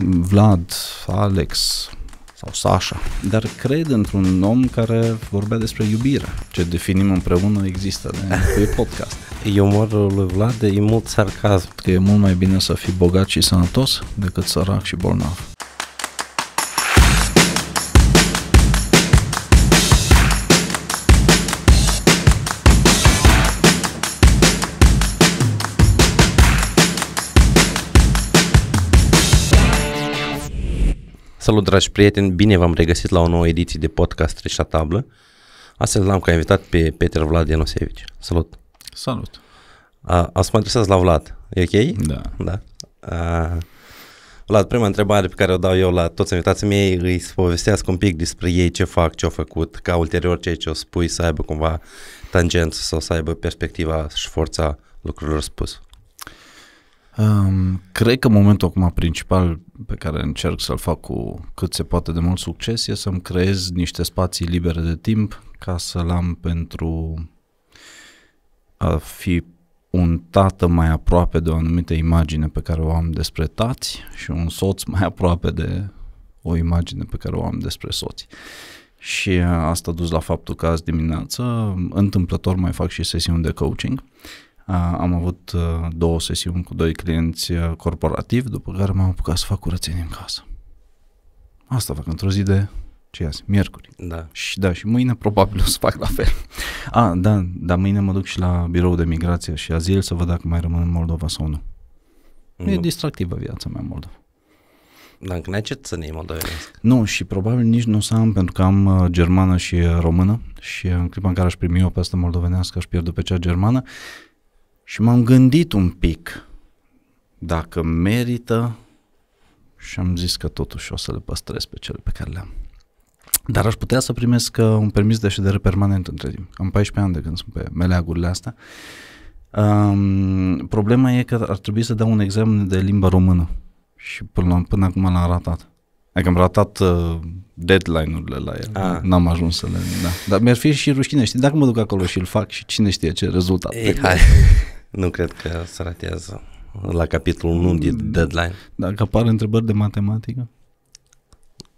Vlad, Alex sau Sasha, dar cred într-un om care vorbea despre iubire. Ce definim împreună există de pe podcast. Umorul lui Vlad e mult sarcasm. Că e mult mai bine să fii bogat și sănătos decât sărac și bolnav. Salut, dragi prieteni! Bine v-am regăsit la o nouă ediție de podcast Trișa Tablă. Astăzi l-am ca invitat pe Peter Vlad Ianosevici. Salut! Salut! A, o să mă adresez la Vlad. E ok? Da. da. A, Vlad, prima întrebare pe care o dau eu la toți invitații mei, îi să povestească un pic despre ei, ce fac, ce au făcut, ca ulterior ceea ce o spui să aibă cumva tangență sau să aibă perspectiva și forța lucrurilor spus. Um, cred că momentul acum principal pe care încerc să-l fac cu cât se poate de mult succes e să-mi creez niște spații libere de timp ca să-l am pentru a fi un tată mai aproape de o anumită imagine pe care o am despre tați și un soț mai aproape de o imagine pe care o am despre soți. Și asta dus la faptul că azi dimineață, întâmplător, mai fac și sesiuni de coaching. Uh, am avut două sesiuni cu doi clienți corporativi, după care m-am apucat să fac curățenie în casă. Asta fac într-o zi de ce azi? Miercuri. Da. Și da, și mâine probabil o să fac la fel. A, da, dar mâine mă duc și la birou de migrație și azil să văd dacă mai rămân în Moldova sau nu. nu. E distractivă viața mea în Moldova. Dar încă ai ce să moldovenesc. Nu, și probabil nici nu o să am, pentru că am uh, germană și română și în clipa în care aș primi o pe asta moldovenească, aș pierde pe cea germană și m-am gândit un pic dacă merită și am zis că totuși o să le păstrez pe cele pe care le am. Dar aș putea să primesc uh, un permis de ședere permanent între timp. Am 14 ani de când sunt pe meleagurile astea. Um, problema e că ar trebui să dau un examen de limba română și până, până acum l-am ratat. Adică am ratat uh, deadline-urile la el, A. Ah. n-am ajuns să le... Da. Dar mi-ar fi și rușine, știi, dacă mă duc acolo și îl fac și cine știe ce rezultat. Ei, hai. Nu cred că se ratează la capitolul 1 de mm. deadline. Dacă apar întrebări de matematică?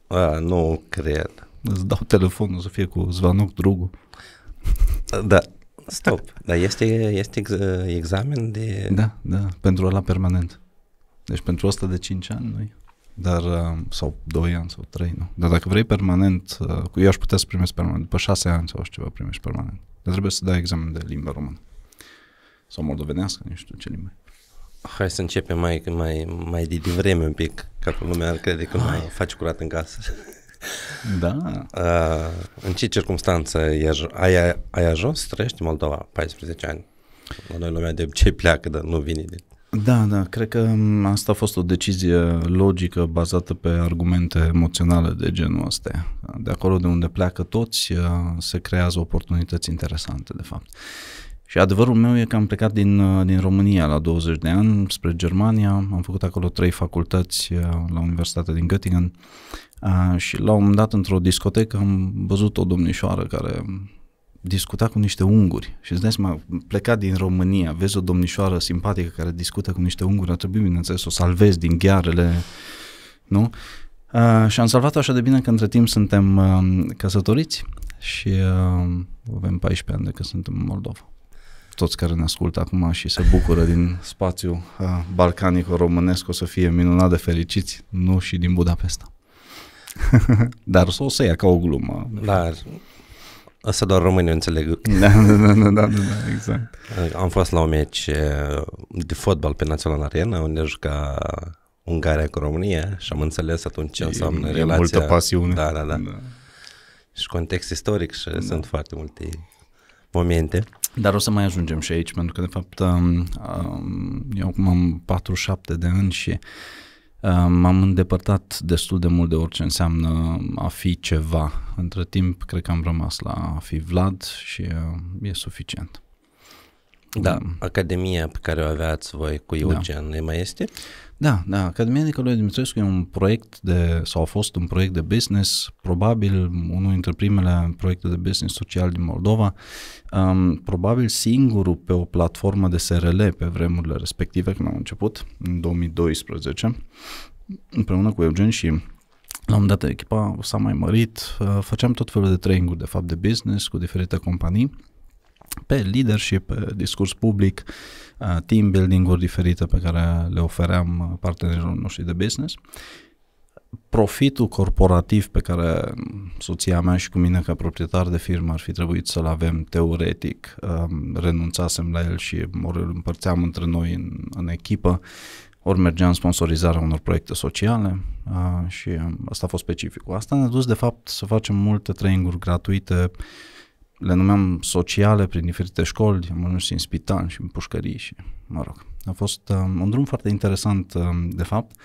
A, nu cred. Îți dau telefonul să fie cu Zvanoc Drugu. Da, stop. Dar este, este examen de... Da, da, pentru ăla permanent. Deci pentru asta de 5 ani noi dar uh, sau 2 ani sau 3, nu. Dar dacă vrei permanent, uh, eu aș putea să primesc permanent, după 6 ani sau ceva primești permanent. Dar trebuie să dai examen de limba română. Sau moldovenească, nu știu ce limbă. Hai să începem mai, mai, mai de vreme un pic, ca pe lumea ar crede că mai faci curat în casă. Da. Uh, în ce circunstanță ai, ai, ai ajuns? Trăiești în Moldova 14 ani. La noi lumea de ce pleacă, dar nu vine din... Da, da, cred că um, asta a fost o decizie logică bazată pe argumente emoționale de genul ăsta. De acolo de unde pleacă toți uh, se creează oportunități interesante, de fapt. Și adevărul meu e că am plecat din, uh, din România la 20 de ani spre Germania, am făcut acolo trei facultăți uh, la Universitatea din Göttingen uh, și la un moment dat într-o discotecă am văzut o domnișoară care discuta cu niște unguri și îți dai seama, plecat din România, vezi o domnișoară simpatică care discută cu niște unguri, ar trebui, bineînțeles, să o salvezi din ghearele, nu? Uh, și am salvat așa de bine că între timp suntem uh, căsătoriți și uh, avem 14 ani de că suntem în Moldova toți care ne ascultă acum și se bucură din uh, balcanico-românesc o să fie minunat de fericiți, nu și din Budapesta. Dar o să ia ca o glumă. Dar Asta doar românii înțeleg. Da, da, da, da, da, exact. Am fost la un meci de fotbal pe Național Arena, unde juca Ungaria cu România și am înțeles atunci ce înseamnă e, relația. multă pasiune. Da, da, da, da. Și context istoric și da. sunt foarte multe momente. Dar o să mai ajungem și aici, pentru că de fapt um, um, eu acum am 47 de ani și um, m-am îndepărtat destul de mult de orice înseamnă a fi ceva. Între timp, cred că am rămas la a fi Vlad și uh, e suficient. Da, da, Academia pe care o aveați voi cu Eugen da. mai este? Da, da, Academia lui Dumitrescu e un proiect de, sau a fost un proiect de business, probabil unul dintre primele proiecte de business social din Moldova, um, probabil singurul pe o platformă de SRL pe vremurile respective, când am început, în 2012, împreună cu Eugen și la un dat echipa s-a mai mărit, făceam tot felul de training de fapt de business cu diferite companii pe leadership, pe discurs public, uh, Uh, team building-uri diferite pe care le ofeream uh, partenerilor noștri de business. Profitul corporativ pe care um, soția mea și cu mine ca proprietar de firmă ar fi trebuit să-l avem teoretic, um, renunțasem la el și ori îl împărțeam între noi în, în echipă, ori mergeam în sponsorizarea unor proiecte sociale uh, și um, asta a fost specificul. Asta ne-a dus de fapt să facem multe training-uri gratuite le numeam sociale prin diferite școli, am ajuns și în spital și în pușcării și, mă rog, a fost um, un drum foarte interesant, um, de fapt,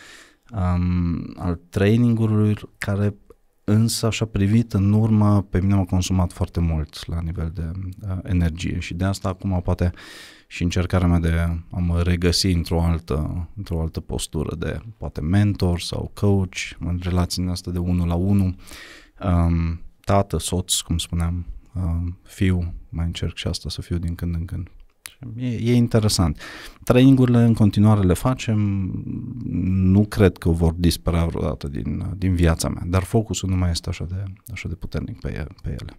um, al trainingului care însă așa privit în urmă pe mine m-a consumat foarte mult la nivel de uh, energie și de asta acum poate și încercarea mea de a mă regăsi într-o altă, într-o altă postură de poate mentor sau coach în relații astea de unul la unul, um, tată, soț, cum spuneam uh, fiu, mai încerc și asta să fiu din când în când. E, e interesant. Trainingurile în continuare le facem, nu cred că vor dispărea vreodată din, din viața mea, dar focusul nu mai este așa de, așa de puternic pe, ele, pe ele.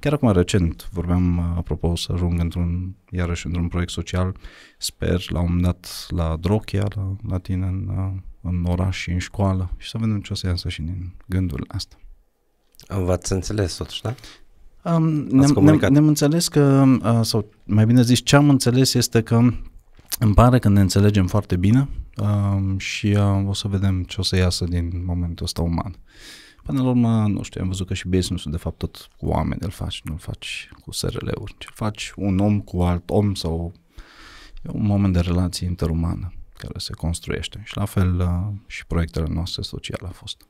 Chiar acum recent vorbeam, apropo, să ajung într-un, iarăși într-un proiect social, sper la un moment dat la Drochia, la, la tine în, în oraș și în școală și să vedem ce o să iasă și din gândul asta. V-ați înțeles totuși, da? Um, ne-am, ne-am, ne-am înțeles că, uh, sau mai bine zis, ce am înțeles este că îmi pare că ne înțelegem foarte bine uh, și uh, o să vedem ce o să iasă din momentul ăsta uman. Până la urmă, nu știu, am văzut că și business-ul de fapt tot cu oameni îl faci, nu îl faci cu SRL-uri, ci faci un om cu alt om sau un moment de relație interumană care se construiește. Și la fel uh, și proiectele noastre sociale a fost.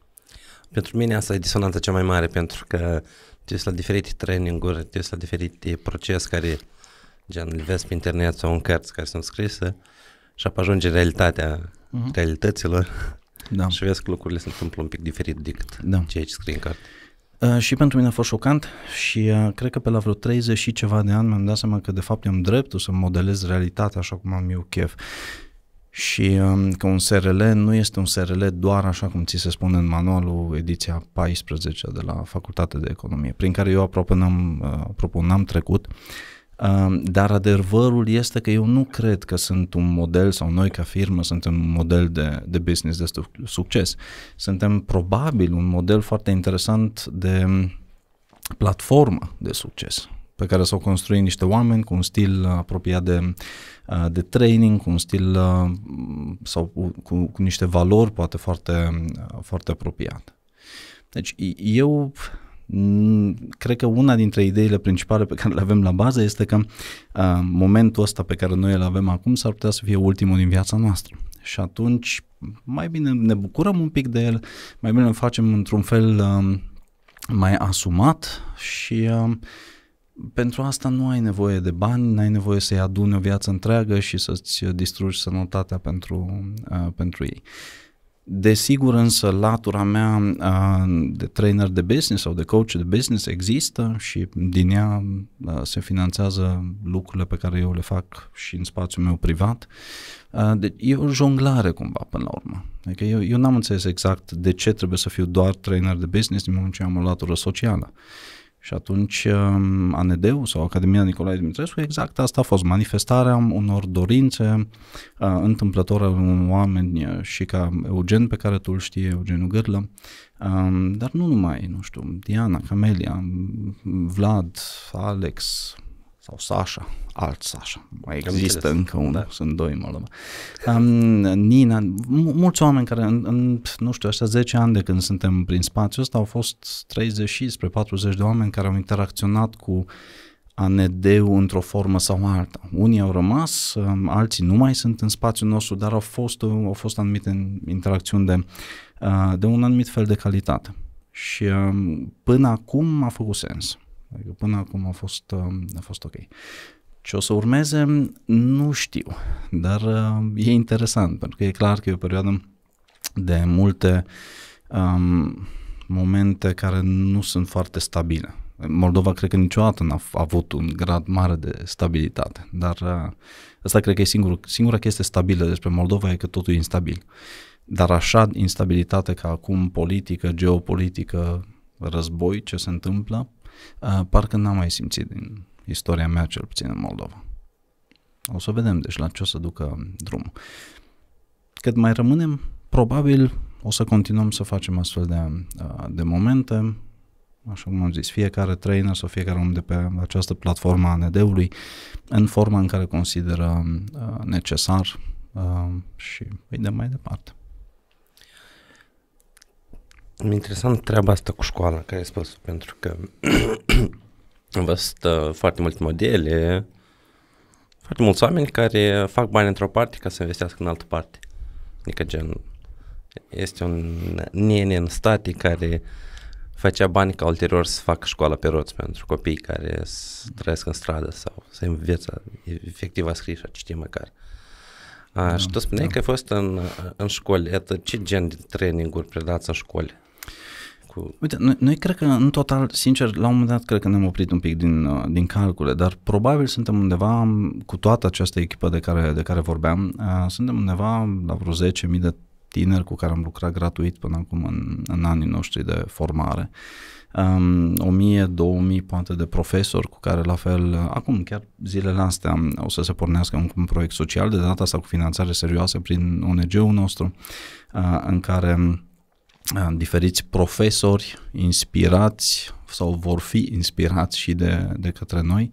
Pentru mine asta e disonanța cea mai mare, pentru că te la diferite traininguri, te la diferite procese care gen, le vezi pe internet sau în cărți care sunt scrise și apoi ajunge realitatea uh-huh. realităților da. și vezi că lucrurile se întâmplă un pic diferit decât da. ceea ce scrie în carte. Uh, și pentru mine a fost șocant și uh, cred că pe la vreo 30 și ceva de ani mi-am dat seama că de fapt am dreptul să modelez realitatea așa cum am eu chef și um, că un SRL nu este un SRL doar așa cum ți se spune în manualul ediția 14 de la Facultatea de Economie, prin care eu aproape n-am, uh, aproape n-am trecut, um, dar adevărul este că eu nu cred că sunt un model sau noi ca firmă suntem un model de, de business de succes. Suntem probabil un model foarte interesant de um, platformă de succes pe care s-au construit niște oameni cu un stil uh, apropiat de, uh, de training, cu un stil uh, sau cu, cu niște valori poate foarte, foarte apropiat. Deci eu mm, cred că una dintre ideile principale pe care le avem la bază este că momentul ăsta pe care noi îl avem acum s-ar putea să fie ultimul din viața noastră. Și atunci mai bine ne bucurăm un pic de el, mai bine îl facem într-un fel mai asumat și uh, pentru asta nu ai nevoie de bani, n-ai nevoie să-i aduni o viață întreagă și să-ți distrugi sănătatea pentru, uh, pentru ei. Desigur însă latura mea uh, de trainer de business sau de coach de business există și din ea uh, se finanțează lucrurile pe care eu le fac și în spațiul meu privat. Uh, deci e o jonglare cumva până la urmă. Adică eu, eu n-am înțeles exact de ce trebuie să fiu doar trainer de business din moment ce am o latură socială. Și atunci um, AND-ul sau Academia Nicolae Dimitrescu, exact asta a fost, manifestarea unor dorințe uh, întâmplătoare în oameni uh, și ca Eugen pe care tu îl știi, Eugeniu Gârlă, um, dar nu numai, nu știu, Diana, Camelia, Vlad, Alex, sau Sasha, alt Sasha, mai există Am încă unul, da. sunt doi mă um, Nina, mulți oameni care în, în, nu știu, ăștia 10 ani de când suntem prin spațiu ăsta au fost 30 spre 40 de oameni care au interacționat cu aned ul într-o formă sau alta. Unii au rămas, um, alții nu mai sunt în spațiul nostru, dar au fost, uh, au fost anumite interacțiuni de, uh, de un anumit fel de calitate. Și um, până acum a făcut sens. Adică până acum a fost, uh, a fost ok. Ce o să urmeze, nu știu, dar uh, e interesant, pentru că e clar că e o perioadă de multe um, momente care nu sunt foarte stabile. Moldova cred că niciodată n-a avut un grad mare de stabilitate, dar asta uh, cred că e singur, singura chestie stabilă despre Moldova e că totul e instabil. Dar așa instabilitate ca acum politică, geopolitică, război, ce se întâmplă, Uh, parcă n-am mai simțit din istoria mea, cel puțin în Moldova. O să vedem, deci, la ce o să ducă drumul. Cât mai rămânem, probabil o să continuăm să facem astfel de, uh, de momente, așa cum am zis, fiecare trainer sau fiecare om de pe această platformă a ND-ului în forma în care consideră uh, necesar și îi dăm mai departe mi interesant treaba asta cu școala, care ai spus, pentru că văzut uh, foarte multe modele, foarte mulți oameni care fac bani într-o parte ca să investească în altă parte. Adică gen, este un nene în state care facea bani ca ulterior să facă școala pe roți pentru copii care trăiesc în stradă sau să învețe efectiv a scrie și a citi măcar. A, da, și tu spuneai da. că ai fost în, în școli. Iată, ce gen de training-uri predați în școli? cu... Uite, noi, noi cred că în total, sincer, la un moment dat cred că ne-am oprit un pic din, uh, din calcule, dar probabil suntem undeva, cu toată această echipă de care, de care vorbeam, uh, suntem undeva la vreo 10.000 de tineri cu care am lucrat gratuit până acum în, în anii noștri de formare. Um, 1000, 2000 poate de profesori cu care la fel, acum chiar zilele astea o um, să se pornească un, un proiect social, de data asta cu finanțare serioasă prin ONG-ul nostru, uh, în care um, Ah, diferiți profesori inspirați sau vor fi inspirați și de, de către noi.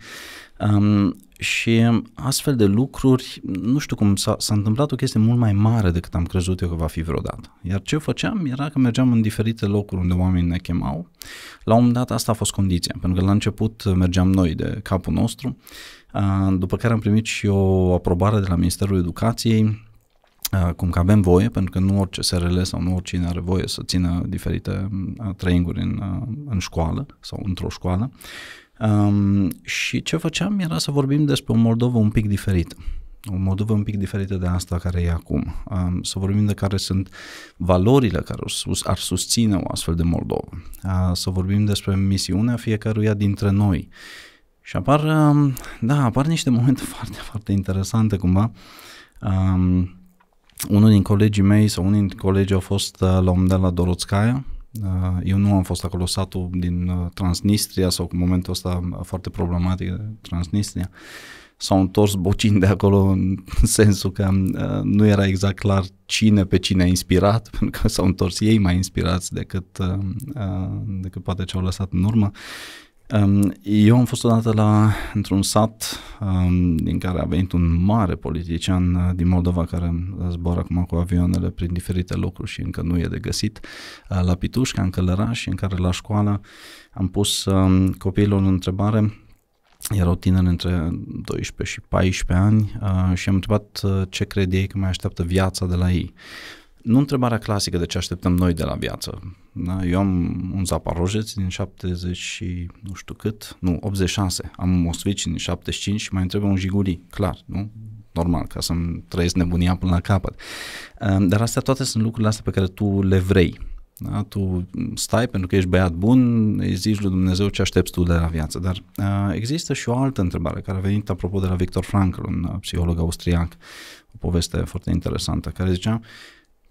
Um, și astfel de lucruri, nu știu cum, s-a, s-a întâmplat o chestie mult mai mare decât am crezut eu că va fi vreodată. Iar ce făceam era că mergeam în diferite locuri unde oamenii ne chemau. La un moment dat asta a fost condiția, pentru că la început mergeam noi de capul nostru, ah, după care am primit și o aprobare de la Ministerul Educației Uh, cum că avem voie, pentru că nu orice SRL sau nu oricine are voie să țină diferite uh, traininguri în, uh, în școală sau într-o școală. Um, și ce făceam era să vorbim despre o Moldova un pic diferită. O Moldova un pic diferită de asta care e acum. Um, să vorbim de care sunt valorile care ar susține o astfel de Moldova. Uh, să vorbim despre misiunea fiecăruia dintre noi. Și apar, um, da, apar niște momente foarte, foarte interesante cumva. Um, unul din colegii mei sau unii din colegii au fost uh, la un la Dorotskaya. Uh, eu nu am fost acolo, satul din uh, Transnistria sau cu momentul ăsta foarte problematic, Transnistria. S-au întors bocini de acolo în sensul că nu era exact clar cine pe cine a inspirat, pentru că s-au întors ei mai inspirați decât, decât poate ce au lăsat în urmă Ehm, eu am fost odată la, într-un sat ehm, din care a venit un mare politician eh, din Moldova care mm, zboară acum cu avioanele prin diferite locuri și încă nu e de găsit, eh, la Pitușca, în Călăraș, în care la școală am pus ehm, copiilor întrebare erau tineri între 12 și 14 ani uh, și am întrebat uh, ce cred ei că mai așteaptă viața de la ei nu întrebarea clasică de ce așteptăm noi de la viață. Da? Eu am un zaparojeț din 70 și nu știu cât, nu, 86, am o switch din 75 și mai întreb un jiguri, clar, nu? Normal, ca să-mi trăiesc nebunia până la capăt. Ehm, dar astea toate sunt lucrurile astea pe care tu le vrei. Da? Tu stai pentru că ești băiat bun, îi zici lui Dumnezeu ce aștepți tu de la viață. Dar eh, există și o altă întrebare care a venit apropo de la Victor Frankl, un psiholog austriac, o poveste foarte interesantă, care zicea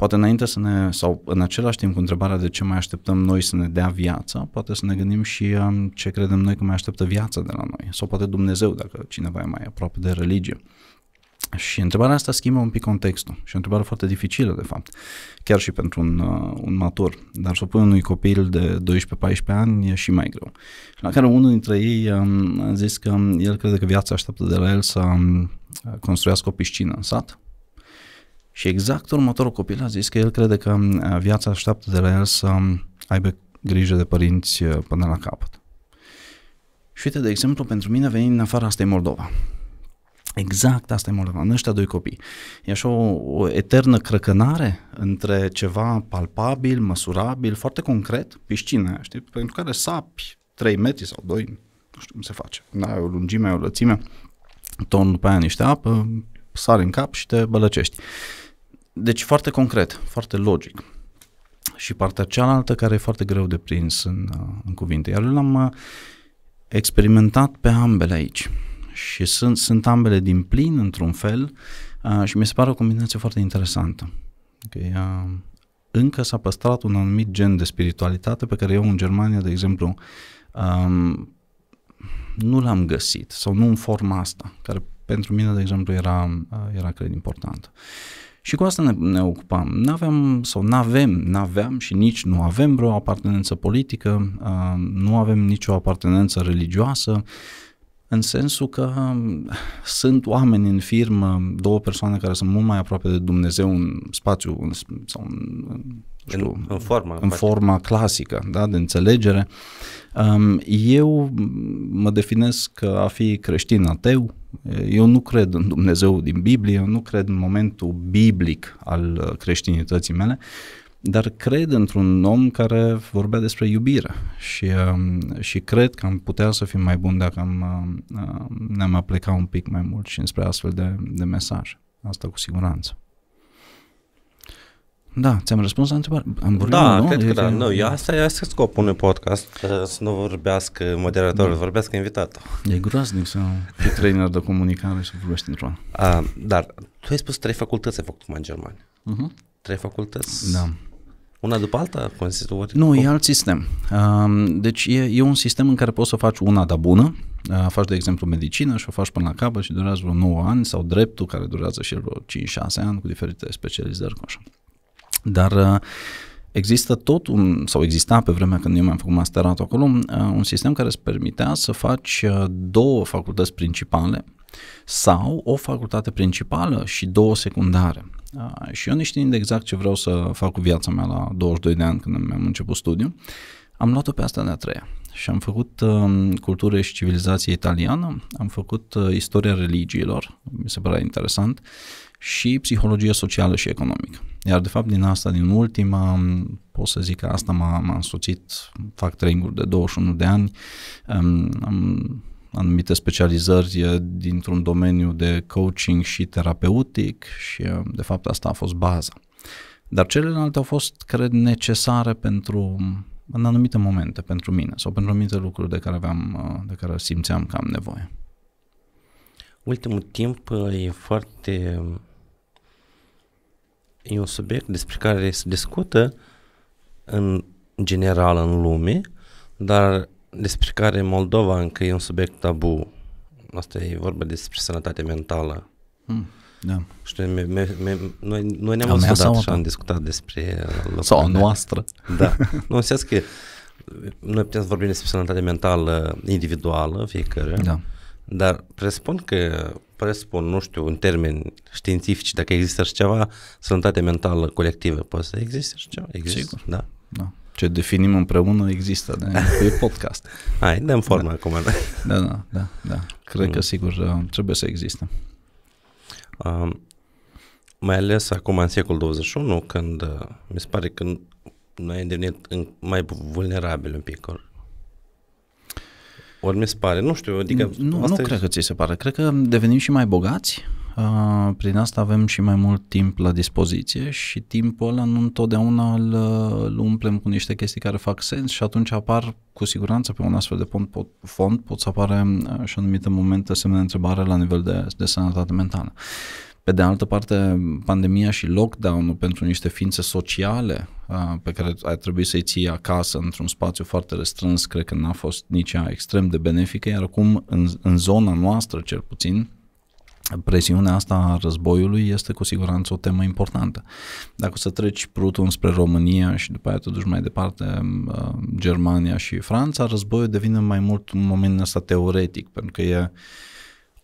Poate înainte să ne, sau în același timp cu întrebarea de ce mai așteptăm noi să ne dea viața, poate să ne gândim și um, ce credem noi că mai așteptă viața de la noi, sau poate Dumnezeu, dacă cineva e mai aproape de religie. Și întrebarea asta schimbă un pic contextul și o întrebare foarte dificilă, de fapt, chiar și pentru un, uh, un matur. Dar să o pui unui copil de 12-14 ani e și mai greu. La care unul dintre ei um, a zis că el crede că viața așteaptă de la el să um, construiască o piscină în sat și exact următorul copil a zis că el crede că uh, viața așteaptă de la el să um, aibă grijă de părinți uh, până la capăt. Și uite, de exemplu, pentru mine venind în afara asta e Moldova. Exact asta e Moldova, în ăștia doi copii. E așa o, o eternă crăcănare între ceva palpabil, măsurabil, foarte concret, piscina, știi, pentru care sapi 3 metri sau 2, nu știu cum se face, ai o lungime, ai o lățime, ton pe aia niște apă, sari în cap și te bălăcești. Uh, deci foarte concret, foarte logic. Și partea cealaltă care e foarte greu de prins în, uh, în cuvinte. Iar eu l-am uh, experimentat pe ambele aici. Și sunt, sunt ambele din plin, într-un fel, uh, și mi se pare o combinație foarte interesantă. Okay, încă s-a păstrat un anumit gen de spiritualitate pe care eu în Germania, de exemplu, um, nu l-am găsit sau nu în forma asta, care pentru mine, de exemplu, era, era cred, importantă. Și cu asta ne, ne ocupam. Nu aveam sau nu avem nu aveam și nici nu avem vreo apartenență politică, uh, nu avem nicio apartenență religioasă, în sensul că um, sunt oameni în firmă, două persoane care sunt mult mai aproape de Dumnezeu în spațiu în, sau în, știu, în, în, forma, în forma clasică, da, de înțelegere. Um, eu mă definesc că a fi creștin ateu, eu nu cred în Dumnezeu din Biblie, eu nu cred în momentul biblic al uh, creștinității mele, dar cred într-un om care vorbea despre iubire și, um, și cred că am putea să fim mai buni dacă am, uh, uh, ne-am aplicat un pic mai mult și înspre astfel de, de mesaj. Asta cu siguranță. Da, ți-am răspuns la întrebare. Am vorbit, da, nu? cred că da. Nu, eu asta e asta scopul unui podcast, să nu vorbească moderatorul, da. vorbească invitatul. E groaznic să fii trainer de comunicare și vorbești într-o Dar tu ai spus trei facultăți ai făcut în Germania. Uh-huh. Trei facultăți. Da. Una după alta? Constituie? Nu, e alt sistem. Deci e, e un sistem în care poți să faci una, dar bună. Faci, de exemplu, medicină și o faci până la capăt și durează vreo 9 ani sau dreptul, care durează și vreo 5-6 ani cu diferite specializări. Așa. Dar uh, există tot un, sau exista pe vremea când eu mi-am făcut masterat acolo, uh, un sistem care îți permitea să faci uh, două facultăți principale sau o facultate principală și două secundare. Și eu neștiind exact ce vreau să fac cu viața mea la 22 de ani când mi-am început studiul, am luat-o pe asta de-a treia și am făcut uh, cultură și civilizație italiană, am făcut uh, istoria religiilor, mi se părea interesant, și psihologie socială și economică. Iar de fapt din asta, din ultima, pot să zic că asta m-a, m-a însuțit, fac training de 21 de ani, um, am anumite specializări dintr-un domeniu de coaching și terapeutic și de fapt asta a fost baza. Dar celelalte au fost, cred, necesare pentru în anumite momente pentru mine sau pentru anumite lucruri de care aveam, de care simțeam că am nevoie. Ultimul timp e foarte e un subiect despre care se discută în general în lume, dar despre care Moldova încă e un subiect tabu. Asta e vorba despre sănătate mentală. Hmm. Da. Știu, me, me, me, noi, noi ne-am studiat și am discutat despre... Sau noastră. Da. nu, în sens că noi putem să vorbim despre sănătate mentală individuală, fiecare, da. dar presupun că presupun, nu știu, în termeni științifici, dacă există și ceva, sănătate mentală colectivă, poate să existe și ceva? Există, Sigur. da. da. Ce definim împreună există, de, e podcast. Hai, dăm formă da. acum. Da, da, da, da. da. Cred mm. că sigur uh, trebuie să existe. Um, mai ales acum în secolul 21, când uh, mi se pare că noi am devenit mai vulnerabili un pic, ori mi se pare, nu știu, adică... Nu, nu e... cred că ți se pare, cred că devenim și mai bogați, uh, prin asta avem și mai mult timp la dispoziție și timpul ăla nu întotdeauna îl, îl umplem cu niște chestii care fac sens și atunci apar cu siguranță pe un astfel de fond pot, fond pot să apare și anumite ah, momente semne de întrebare la nivel de, de sănătate mentală. Uh, pe de altă parte, pandemia și lockdown-ul pentru niște ființe sociale pe care ai trebui să-i ții acasă într-un spațiu foarte restrâns, cred că n-a fost nici ea extrem de benefică, iar acum în, în zona noastră cel puțin, presiunea asta a războiului este cu siguranță o temă importantă. Dacă o să treci prutul spre România și după aia te duci mai departe Germania și Franța, războiul devine mai mult un moment ăsta teoretic, pentru că e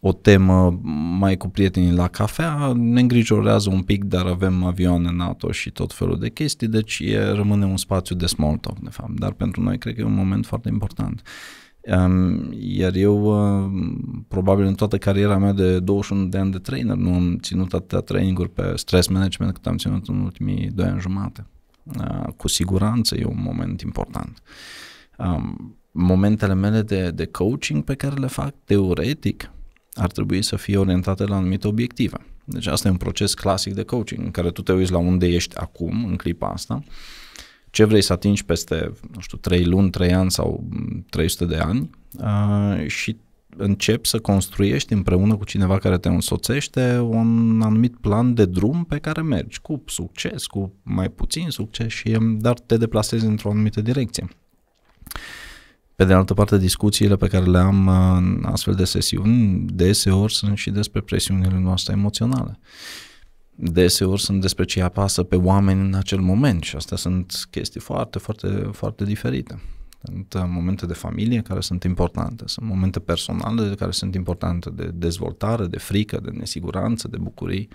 o temă mai cu prietenii la cafea, ne îngrijorează un pic, dar avem avioane NATO și tot felul de chestii, deci e, rămâne un spațiu de small talk, de fapt, dar pentru noi cred că e un moment foarte important. Iar eu, uh, probabil în toată cariera mea de 21 de ani de trainer, nu am ținut atâtea traininguri pe stress management cât am ținut în ultimii 2 ani jumate. Uh, cu siguranță e un moment important. Um, momentele mele de, de coaching pe care le fac teoretic ar trebui să fie orientate la anumite obiective. Deci asta e un proces clasic de coaching în care tu te uiți la unde ești acum, în clipa asta, ce vrei să atingi peste, nu știu, 3 luni, 3 ani sau 300 de ani uh, și începi să construiești împreună cu cineva care te însoțește un anumit plan de drum pe care mergi cu succes, cu mai puțin succes, și, dar te deplasezi într-o anumită direcție. Pe de altă parte, discuțiile pe care le am în astfel de sesiuni deseori sunt și despre presiunile noastre emoționale. Deseori sunt despre ce apasă pe oameni în acel moment și astea sunt chestii foarte, foarte, foarte diferite. Sunt uh, momente de familie care sunt importante, sunt momente personale care sunt importante de dezvoltare, de frică, de nesiguranță, de bucurii,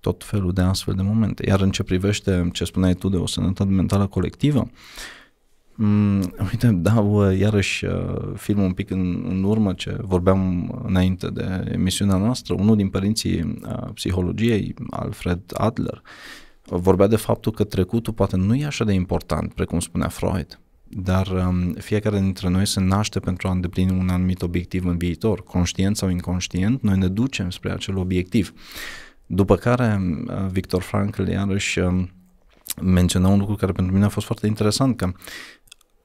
tot felul de astfel de momente. Iar în ce privește ce spuneai tu de o sănătate mentală colectivă, uh, Mm, uite, dau iarăși uh, filmul un pic în, în urmă ce vorbeam înainte de emisiunea noastră. Unul din părinții uh, psihologiei, Alfred Adler, vorbea de faptul că trecutul poate nu e așa de important, precum spunea Freud, dar um, fiecare dintre noi se naște pentru a îndeplini un anumit obiectiv în viitor, conștient sau inconștient, noi ne ducem spre acel obiectiv. După care, uh, Victor Frankl iarăși um, menționa un lucru care pentru mine a fost foarte interesant, că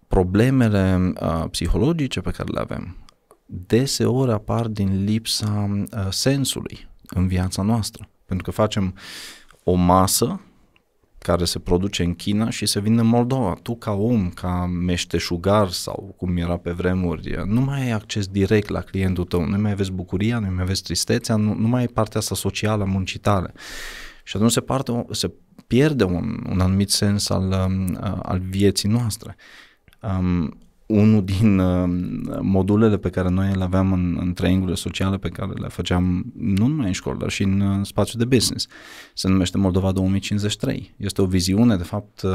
problemele uh, psihologice pe care le avem deseori apar din lipsa uh, sensului în viața noastră. Pentru că facem o masă care se produce în China și se vinde în Moldova. Tu ca om, ca meșteșugar sau cum era pe vremuri, nu mai ai acces direct la clientul tău, nu mai vezi bucuria, nu mai vezi tristețea, nu, nu mai ai partea asta socială a muncii tale. Și atunci se, parte, se pierde un, un anumit sens al, uh, al vieții noastre. Um, unul din uh, modulele pe care noi le aveam în, în triangule sociale pe care le făceam nu numai în școală, dar și în uh, spațiul de business. Se numește Moldova 2053. Este o viziune, de fapt, uh,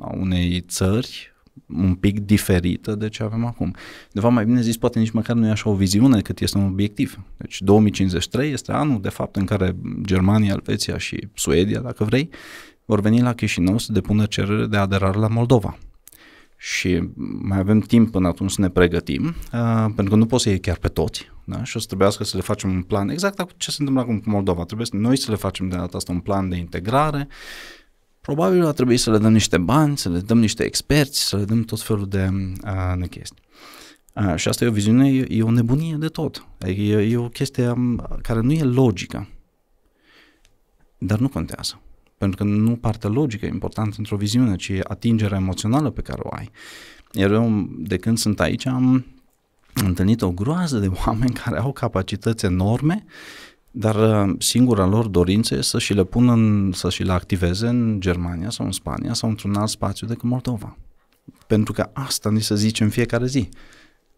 a unei țări un pic diferită de ce avem acum. De fapt, mai bine zis, poate nici măcar nu e așa o viziune cât este un obiectiv. Deci 2053 este anul, de fapt, în care Germania, Elveția și Suedia, dacă vrei, vor veni la Chișinău să depună cerere de aderare la Moldova și mai avem timp până atunci să ne pregătim, uh, pentru că nu poți să iei chiar pe toți da? și o să trebuiască să le facem un plan, exact ce se întâmplă acum cu Moldova, trebuie să noi să le facem de data asta un plan de integrare, probabil va trebui să le dăm niște bani, să le dăm niște experți, să le dăm tot felul de, uh, de chestii. Uh, și asta e o viziune, e, e o nebunie de tot, adică e, e o chestie um, care nu e logică, dar nu contează. Pentru că nu partea logică e importantă într-o viziune, ci atingerea emoțională pe care o ai. Iar eu, de când sunt aici, am întâlnit o groază de oameni care au capacități enorme, dar uh, singura lor dorință e să și le pună, în, să și le activeze în Germania sau în Spania sau într-un alt spațiu decât Moldova. Pentru că asta ni se zice în fiecare zi.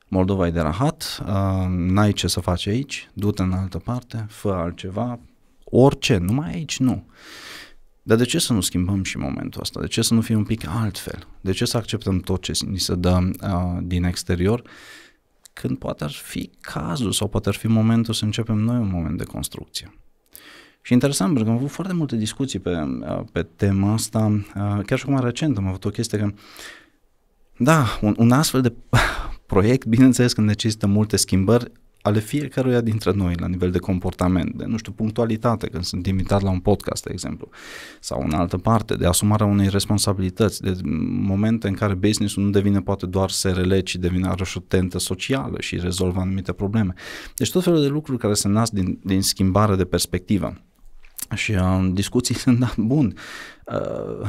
Moldova e de rahat, uh, n-ai ce să faci aici, du-te în altă parte, fă altceva, orice, numai aici nu. Dar de ce să nu schimbăm și momentul ăsta? De ce să nu fim un pic altfel? De ce să acceptăm tot ce ni se dă uh, din exterior? Când poate ar fi cazul sau poate ar fi momentul să începem noi un moment de construcție. Și interesant, pentru că am avut foarte multe discuții pe, uh, pe tema asta, uh, chiar și acum recent am avut o chestie că, da, un, un astfel de proiect, bineînțeles că necesită multe schimbări, ale fiecăruia dintre noi la nivel de comportament, de, nu știu, punctualitate, când sunt invitat la un podcast, de exemplu, sau în altă parte, de asumarea unei responsabilități, de momente în care business-ul nu devine poate doar SRL, ci devine are o tentă socială și rezolvă anumite probleme. Deci tot felul de lucruri care se nasc din, din schimbare de perspectivă. Și uh, discuții sunt, da, bun, uh,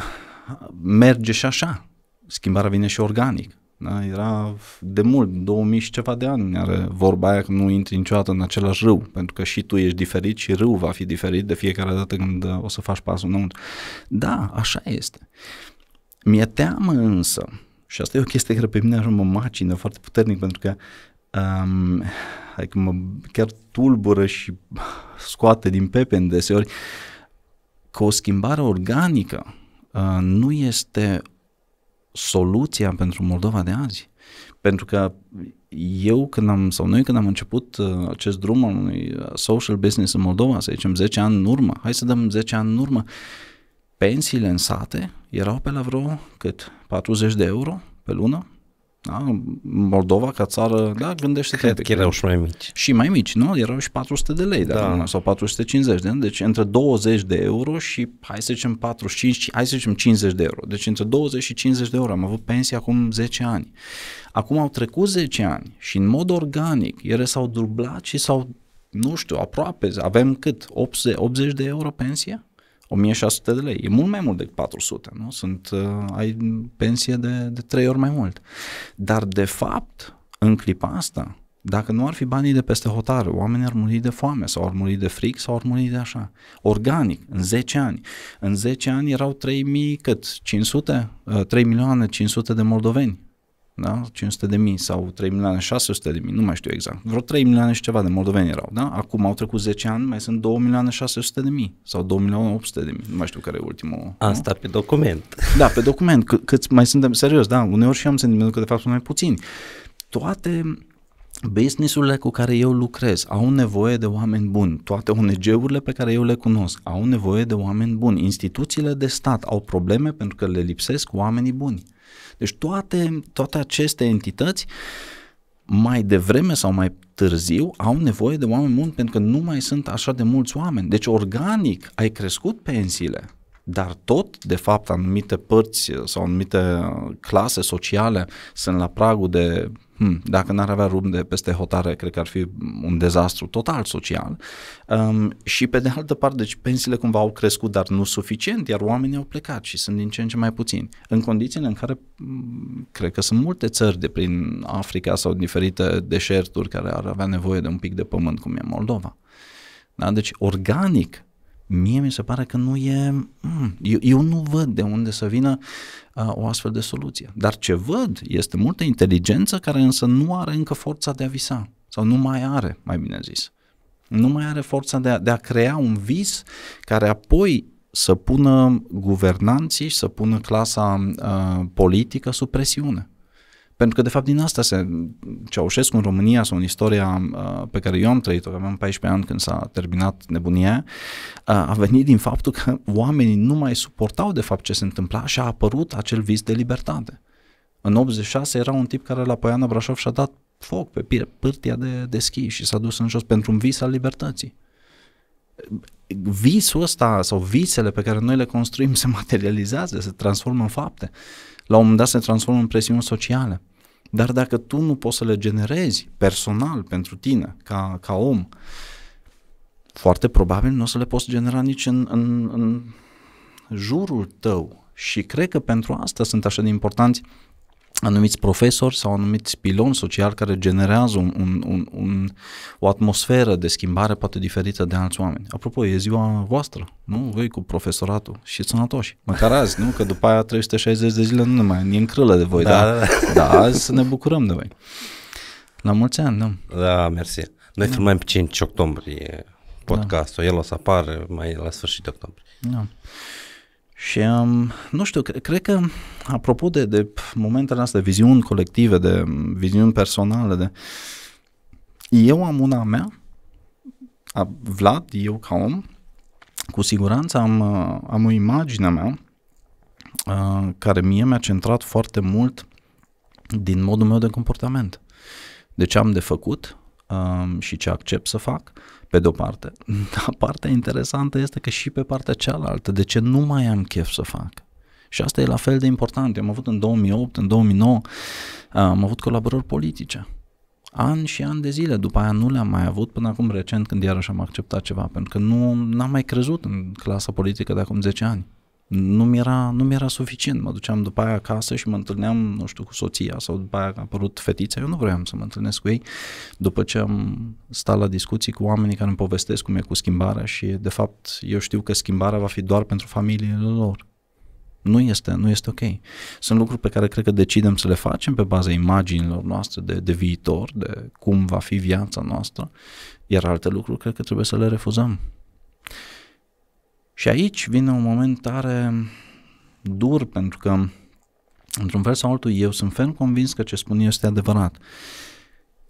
merge și așa, schimbarea vine și organic. Da, era de mult, 2000 și ceva de ani are vorba aia că nu intri niciodată în același râu, pentru că și tu ești diferit și râu va fi diferit de fiecare dată când uh, o să faci pasul înăuntru. Da, așa este. Mi-e teamă însă, și asta e o chestie care pe mine așa mă macină foarte puternic, pentru că um, adică mă chiar tulbură și scoate din pepen deseori, că o schimbare organică uh, nu este soluția pentru Moldova de azi. Pentru că eu când am, sau noi când am început uh, acest drum al unui uh, social business în Moldova, să zicem 10 ani în urmă, hai să dăm 10 ani în urmă, pensiile în sate erau pe la vreo cât 40 de euro pe lună, da? Moldova, ca țară, da, gândește-te. Cred că erau și mai mici. Și mai mici, nu? Erau și 400 de lei, da. da. sau 450 de lei. Deci între 20 de euro și, hai să zicem, 45, hai să zicem 50 de euro. Deci între 20 și 50 de euro. Am avut pensie acum 10 ani. Acum au trecut 10 ani și în mod organic ele s-au dublat și s-au, nu știu, aproape, avem cât? 80, 80 de euro pensie? 1600 de lei. E mult mai mult decât 400, nu? Sunt, uh, ai pensie de, de 3 ori mai mult. Dar, de fapt, în clipa asta, dacă nu ar fi banii de peste hotare, oamenii ar muri de foame sau ar muri de fric sau ar muri de așa. Organic, în 10 ani. În 10 ani erau 3.500, 500? 3 milioane 500 de moldoveni da? 500 de mii sau 3 milioane 600 de mii, nu mai știu exact, vreo 3 milioane și ceva de moldoveni erau, da? Acum au trecut 10 ani, mai sunt 2 milioane 600 de mii sau 2 milioane 800 de mii, nu mai știu care e ultimul. Asta nu? pe document. Da, pe document, C- câți mai suntem, serios, da, uneori și am sentimentul că de fapt sunt mai puțini. Toate businessurile cu care eu lucrez au nevoie de oameni buni, toate ONG-urile pe care eu le cunosc au nevoie de oameni buni, instituțiile de stat au probleme pentru că le lipsesc oamenii buni. Deci toate, toate aceste entități mai devreme sau mai târziu au nevoie de oameni mulți pentru că nu mai sunt așa de mulți oameni. Deci organic ai crescut pensiile, dar tot, de fapt, anumite părți sau anumite clase sociale sunt la pragul de hmm, dacă n-ar avea de peste hotare, cred că ar fi un dezastru total social. Um, și pe de altă parte, deci pensiile cumva au crescut, dar nu suficient, iar oamenii au plecat și sunt din ce în ce mai puțini. În condițiile în care mm, cred că sunt multe țări de prin Africa sau diferite deșerturi care ar avea nevoie de un pic de pământ, cum e Moldova. Da? Deci, organic, mie mi se pare că nu e... Mm, eu, eu nu văd de unde să vină uh, o astfel de soluție. Dar ce văd este multă inteligență care însă nu are încă forța de a visa. Sau nu mai are, mai bine zis. Nu mai are forța de a, de a crea un vis care apoi să pună guvernanții și să pună clasa uh, politică sub presiune. Pentru că, de fapt, din asta se ceaușesc în România sau în istoria uh, pe care eu am trăit-o, aveam 14 ani când s-a terminat nebunia, uh, a venit din faptul că oamenii nu mai suportau, de fapt, ce se întâmpla și a apărut acel vis de libertate. În 86 era un tip care la Poiana Brașov și-a dat foc pe pârtia de, de schi și s-a dus în jos pentru un vis al libertății visul ăsta sau visele pe care noi le construim se materializează, se transformă în fapte la un moment dat se transformă în presiuni sociale. Dar dacă tu nu poți să le generezi personal pentru tine, ca, ca om, foarte probabil nu o să le poți genera nici în, în, în jurul tău. Și cred că pentru asta sunt așa de importanți anumiți profesori sau anumiți piloni social care generează un, un, un, un, o atmosferă de schimbare poate diferită de alți oameni. Apropo, e ziua voastră, nu? Voi cu profesoratul și sănătoși. Măcar azi, nu? Că după aia 360 de zile nu ne mai e în crâlă de voi, da? Da, da, da. da azi să ne bucurăm de voi. La mulți ani, da. Da, mersi. Noi da. filmăm pe 5 octombrie da. podcastul, da. el o să apară mai la sfârșit de octombrie. Da. Și um, nu știu, cred că apropo de, de momentele astea, viziuni colective, de viziuni personale, de eu am una mea, a Vlad, eu ca om, cu siguranță am, uh, am o imagine mea uh, care mie mi-a centrat foarte mult din modul meu de comportament. De ce am de făcut uh, și ce accept să fac uh, pe de-o parte. Dar partea interesantă este că și pe partea cealaltă, de ce nu mai am chef să fac? Și asta e la fel de important. Eu am avut în 2008, în 2009, am avut colaborări politice. an și ani de zile, după aia nu le-am mai avut până acum recent când iarăși am acceptat ceva, pentru că nu am mai crezut în clasa politică de acum 10 ani nu mi, era, nu mi era suficient. Mă duceam după aia acasă și mă întâlneam, nu știu, cu soția sau după aia a apărut fetița. Eu nu vreau să mă întâlnesc cu ei. După ce am stat la discuții cu oamenii care îmi povestesc cum e cu schimbarea și, de fapt, eu știu că schimbarea va fi doar pentru familiile lor. Nu este, nu este ok. Sunt lucruri pe care cred că decidem să le facem pe baza imaginilor noastre de, de viitor, de cum va fi viața noastră, iar alte lucruri cred că trebuie să le refuzăm. Și aici vine un moment tare dur pentru că într-un fel sau altul eu sunt ferm convins că ce spun eu este adevărat.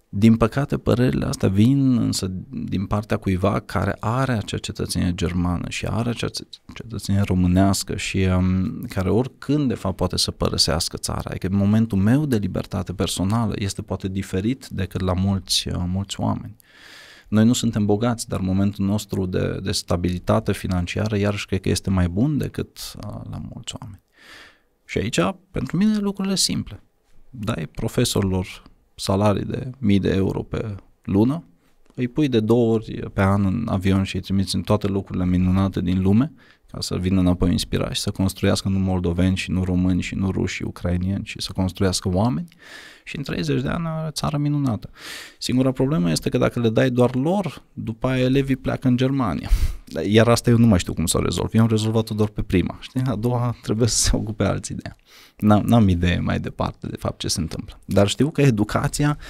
Din păcate, părerile astea vin însă din partea cuiva care are acea cetățenie germană și are acea cetățenie românească și um, care oricând, de fapt, poate să părăsească țara. Adică momentul meu de libertate personală este poate diferit decât la mulți, uh, mulți oameni. Noi nu suntem bogați, dar momentul nostru de, de stabilitate financiară, iarăși cred că este mai bun decât la mulți oameni. Și aici, pentru mine, lucrurile simple. Dai profesorilor salarii de mii de euro pe lună, îi pui de două ori pe an în avion și îi trimiți în toate locurile minunate din lume ca să vină înapoi inspirați și să construiască nu moldoveni și nu români și nu ruși, ucrainieni, și să construiască oameni și în 30 de ani țară minunată. Singura problemă este că dacă le dai doar lor, după aia elevii pleacă în Germania. Iar asta eu nu mai știu cum să o rezolv. Eu am rezolvat-o doar pe prima. Știi? A doua trebuie să se ocupe alții de ea. N-am, n-am idee mai departe de fapt ce se întâmplă. Dar știu că educația uh,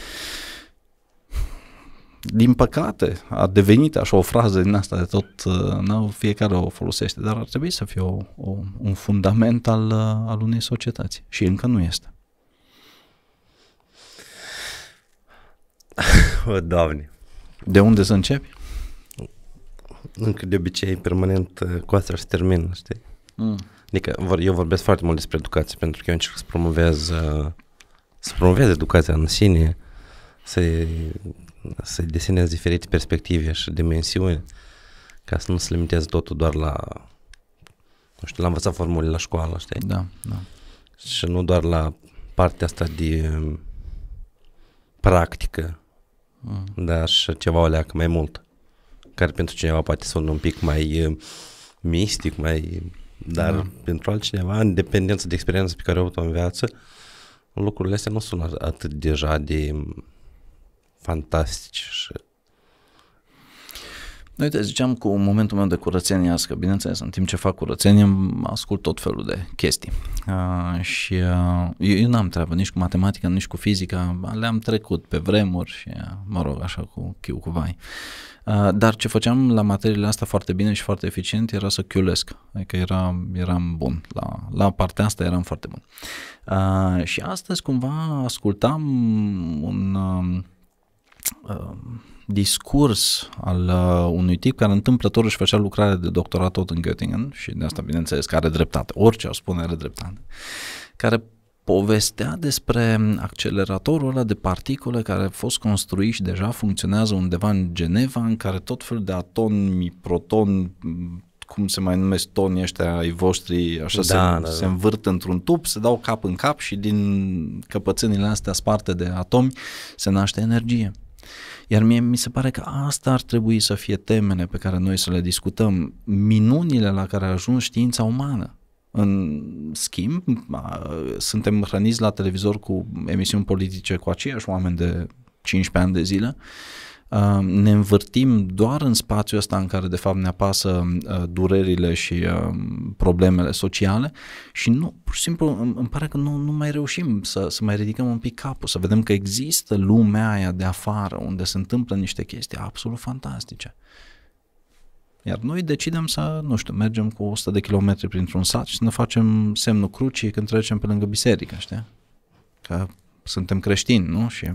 din păcate, a devenit așa o frază din asta de tot, uh, Nu fiecare o folosește, dar ar trebui să fie o, o, un fundament al, uh, al unei societăți și încă nu este. O, Doamne! De unde să începi? Încă de obicei, permanent uh, cu asta și termin, știi? Mm. Adică eu vorbesc foarte mult despre educație, pentru că eu încerc să promovez, să promovez educația în sine, să să deseneze diferite perspective și dimensiuni ca să nu se limiteze totul doar la nu știu, la învățat formule la școală, știi? Da, da. Și nu doar la partea asta de mm, practică, mm. dar și ceva o leacă mai mult, care pentru cineva poate sună un pic mai mm, mistic, mai... Dar da. pentru altcineva, în dependență de experiența pe care o avut în viață, lucrurile astea nu sunt atât deja de mm, fantastici și te ziceam cu momentul meu de curățenie azi, că bineînțeles, în timp ce fac curățenie, ascult tot felul de chestii. Uh, și uh, eu, eu n-am treabă nici cu matematica, nici cu fizica, le-am trecut pe vremuri și, uh, mă rog, așa cu chiu cu vai. Uh, dar ce făceam la materiile astea foarte bine și foarte eficient era să chiulesc, adică era, eram bun, la, la partea asta eram foarte bun. Uh, și astăzi cumva ascultam un... Uh, Uh, discurs al uh, unui tip care întâmplător își făcea lucrare de doctorat tot în Göttingen și de asta bineînțeles că are dreptate, orice ar spune are dreptate, care povestea despre acceleratorul ăla de particule care a fost construit și deja funcționează undeva în Geneva, în care tot fel de atomi, proton, cum se mai numesc toni ăștia ai voștri, așa da, se, da, da. se învârt într-un tub, se dau cap în cap și din căpățânile astea sparte de atomi se naște energie. Iar mie mi se pare că asta ar trebui să fie temele pe care noi să le discutăm, minunile la care a ajuns știința umană. În schimb, suntem hrăniți la televizor cu emisiuni politice cu aceiași oameni de 15 ani de zile, uh, ne învârtim doar în spațiul ăsta în care de fapt ne apasă durerile și problemele sociale și nu, pur și simplu îmi pare că nu, nu mai reușim să, să mai ridicăm un pic capul, să vedem că există lumea aia de afară unde se întâmplă niște chestii absolut fantastice. Iar noi decidem să, nu știu, mergem cu 100 de kilometri printr-un sat și să ne facem semnul crucii când trecem pe lângă biserică, știi? Că suntem creștini, nu? Și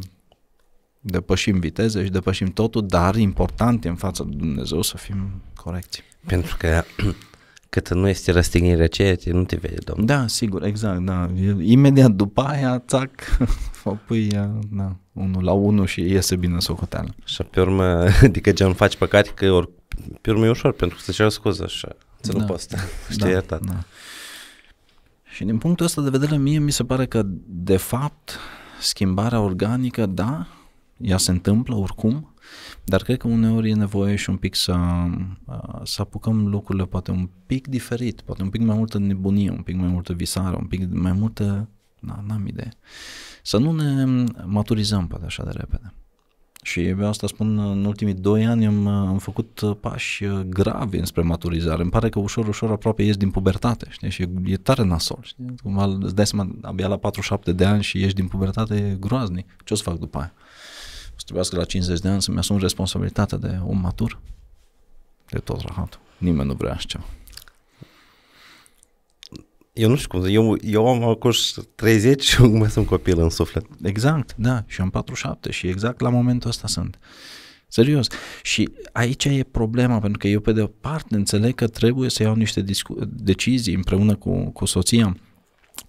depășim viteze și depășim totul, dar important e în fața lui Dumnezeu să fim corecți. Pentru că cât nu este răstignirea aceea, te, nu te vede Domnul. Da, sigur, exact, da. Imediat după aia, țac, o pui, da, unul la unul și iese bine socoteală. Și pe urmă, adică nu faci păcat, că ori, pe urmă e ușor pentru că să ceri scuză și să nu da. poți, da, să da, iertat. Da. Și din punctul ăsta de vedere, mie mi se pare că, de fapt, schimbarea organică, da, ea se întâmplă oricum, dar cred că uneori e nevoie și un pic să, să apucăm lucrurile poate un pic diferit, poate un pic mai multă nebunie, un pic mai multă visare, un pic mai multă, na, n-am idee. Să nu ne maturizăm poate așa de repede. Și eu asta spun, în ultimii doi ani am, am făcut pași gravi înspre maturizare. Îmi pare că ușor, ușor aproape ies din pubertate, știi? Și e, e tare nasol, știi? Cumva îți dai seama, abia la 47 de ani și ieși din pubertate, e groaznic. Ce o să fac după aia? să trebuiască la 50 de ani să-mi asum responsabilitatea de om matur? De tot rahat. Nimeni nu vrea așa ceva. Eu nu știu cum, eu, eu am acum 30 și mai sunt copil în suflet. Exact, da, și am 47 și exact la momentul ăsta sunt. Serios. Și aici e problema, pentru că eu pe de o parte înțeleg că trebuie să iau niște discu- decizii împreună cu, cu soția,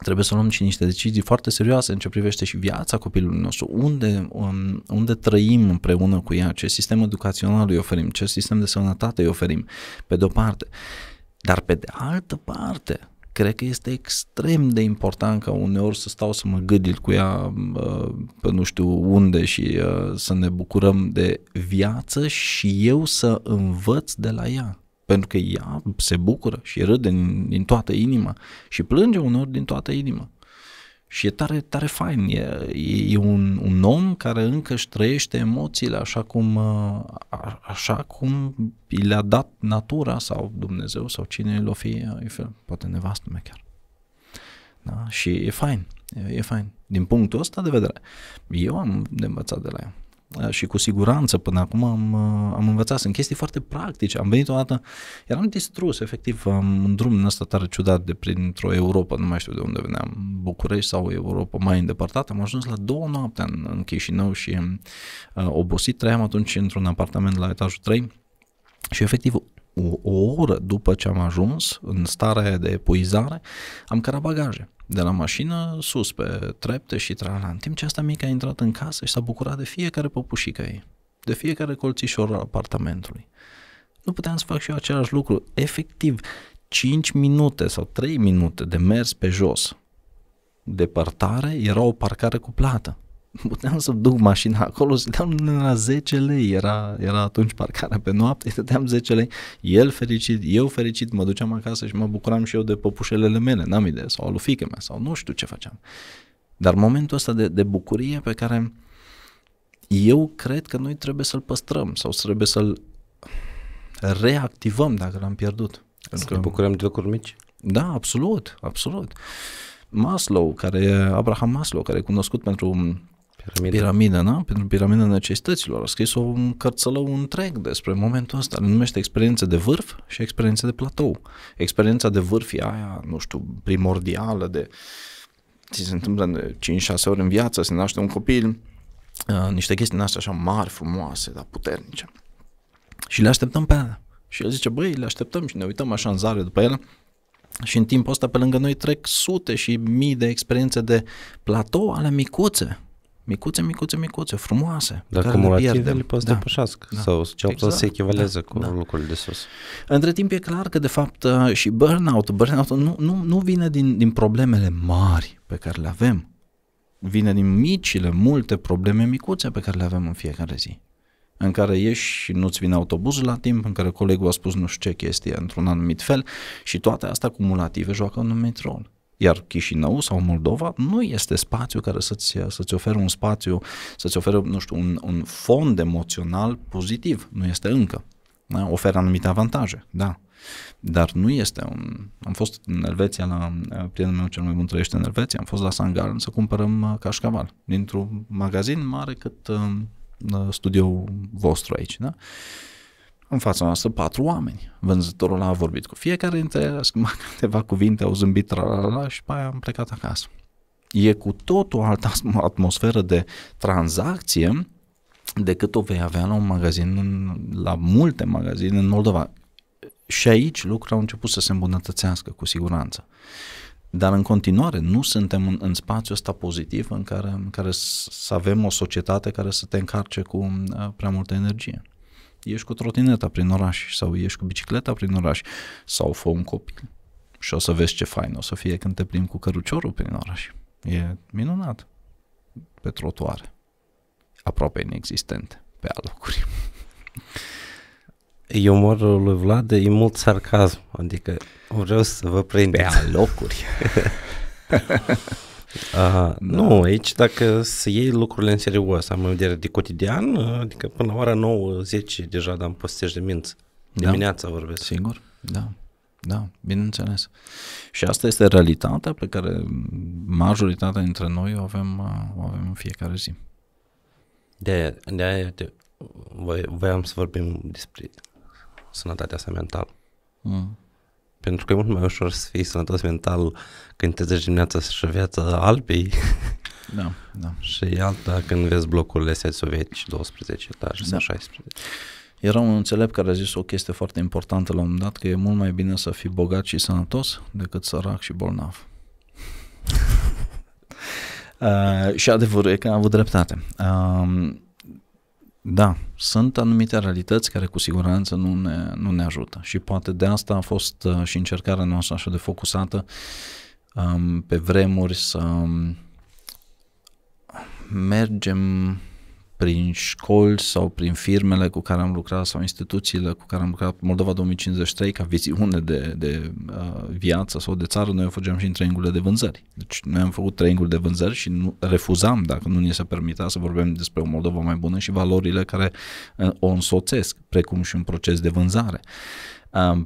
trebuie să luăm și niște decizii foarte serioase în ce privește și viața copilului nostru, unde, um, unde trăim împreună cu ea, ce sistem educațional îi oferim, ce sistem de sănătate îi oferim, pe de-o parte. Dar pe de altă parte, cred că este extrem de important ca uneori să stau să mă gâdil cu ea uh, pe nu știu unde și uh, să ne bucurăm de viață și eu să învăț de la ea pentru că ea se bucură și râde din, din toată inima și plânge uneori din toată inima. Și e tare, tare fain, e, e un, un om care încă își trăiește emoțiile așa cum, a, așa cum i le-a dat natura sau Dumnezeu sau cine l-o fi, poate nevastă mea chiar. Da? Și e fain, e, e fain. Din punctul ăsta de vedere, eu am de învățat de la ea. Eh, și cu siguranță până acum am, eh, am învățat, sunt chestii foarte practice. Am venit odată, eram distrus, efectiv, am un drum în ăsta tare ciudat de printr-o Europa, nu mai știu de unde veneam, București sau Europa mai îndepărtată, am ajuns la două noapte în, în Chișinău și uh, obosit, trăiam atunci într-un apartament la etajul 3 și efectiv o, o oră după ce am ajuns în starea de epuizare, am cărat bagaje de la mașină sus pe trepte și trala, în timp ce asta mică a intrat în casă și s-a bucurat de fiecare păpușică ei, de fiecare colțișor al apartamentului. Nu puteam să fac și eu același lucru. Efectiv, 5 minute sau 3 minute de mers pe jos, departare, era o parcare cu plată puteam să duc mașina acolo, stăteam la 10 lei, era, era atunci parcarea pe noapte, stăteam 10 lei, el fericit, eu fericit, mă duceam acasă și mă bucuram și eu de păpușelele mele, n-am idee, sau alu fică mea, sau nu știu ce făceam. Dar momentul ăsta de, de bucurie pe care eu cred că noi trebuie să-l păstrăm sau trebuie să-l reactivăm dacă l-am pierdut. Pentru că ne bucurăm de lucruri mici? Da, absolut, absolut. Maslow, care Abraham Maslow, care e cunoscut pentru Piramida. Piramida, da? na? Pentru piramida necesităților. A scris un cărțălău întreg despre momentul ăsta. Le numește experiență de vârf și experiență de platou. Experiența de vârf e aia, nu știu, primordială de... Ți se întâmplă de 5-6 ori în viață, se naște un copil, uh, niște chestii din astea așa mari, frumoase, dar puternice. Și le așteptăm pe alea. Și el zice, băi, le așteptăm și ne uităm așa în zare după el. Și în timpul ăsta pe lângă noi trec sute și mii de experiențe de platou ale micuțe, micuțe, micuțe, micuțe, frumoase. Dar cumulativ le poți da, depășească da, sau cel exact, să se echivaleze da, cu da. lucrurile de sus. Între timp e clar că de fapt uh, și burnout, burnout nu, nu, nu vine din, din problemele mari pe care le avem, vine din micile, multe probleme micuțe pe care le avem în fiecare zi în care ieși și nu-ți vine autobuzul la timp, în care colegul a spus nu știu ce chestie într-un anumit fel și toate astea cumulative joacă un anumit rol. Iar Chișinău sau Moldova nu este spațiu care să-ți, să-ți ofere un spațiu, să-ți ofere, nu știu, un, un fond emoțional pozitiv. Nu este încă. Da? Oferă anumite avantaje, da. Dar nu este un... Am fost în Elveția, la prietenul meu cel mai bun trăiește în Elveția, am fost la Sangal să cumpărăm uh, cașcaval dintr-un magazin mare cât uh, uh, studioul vostru aici, da? Uh, în fața noastră patru oameni. Vânzătorul a vorbit cu fiecare dintre ei, a schimbat câteva cuvinte, au zâmbit la, și pe aia am plecat acasă. E cu tot o altă atmosferă de tranzacție decât o vei avea la un magazin, la multe magazine în Moldova. Și aici lucrurile au început să se îmbunătățească cu siguranță. Dar în continuare nu suntem în, în spațiul ăsta pozitiv în care, în care să avem o societate care să te încarce cu uh, prea multă energie ieși cu trotineta prin oraș sau ieși cu bicicleta prin oraș sau fă un copil și o să vezi ce fain o să fie când te plimbi cu căruciorul prin oraș. E minunat. Pe trotuare. Aproape inexistent pe alocuri. Iumorul lui Vlad e mult sarcasm, adică vreau să vă prind. Pe alocuri. Aha. Da. Nu, aici dacă să iei lucrurile în serios, am în vedere de cotidian, adică până la ora 9-10 deja dam postești de minți. Da. Dimineața vorbesc. Sigur, da. Da, bineînțeles. Și asta este realitatea pe care majoritatea dintre noi o avem, o avem în fiecare zi. De-aia, de-aia te, voiam să vorbim despre sănătatea sa mentală. Mm pentru că e mult mai ușor să fii sănătos mental când te treci dimineața și viața albii. Da, da. și e alta când vezi blocurile sovietici 12 etaje da. sau 16. Era un înțelept care a zis o chestie foarte importantă la un moment dat, că e mult mai bine să fii bogat și sănătos decât sărac și bolnav. uh, și adevărul e că a avut dreptate. Uh, da, sunt anumite realități care cu siguranță nu ne, nu ne ajută și poate de asta a fost uh, și încercarea noastră așa de focusată um, pe vremuri să um, mergem prin școli sau prin firmele cu care am lucrat sau instituțiile cu care am lucrat, Moldova 2053, ca viziune de, de uh, viață sau de țară, noi o făceam și în triangule de vânzări. Deci noi am făcut triangul de vânzări și nu, refuzam, dacă nu ni se permitea, să vorbim despre o Moldova mai bună și valorile care uh, o însoțesc, precum și un proces de vânzare. Uh,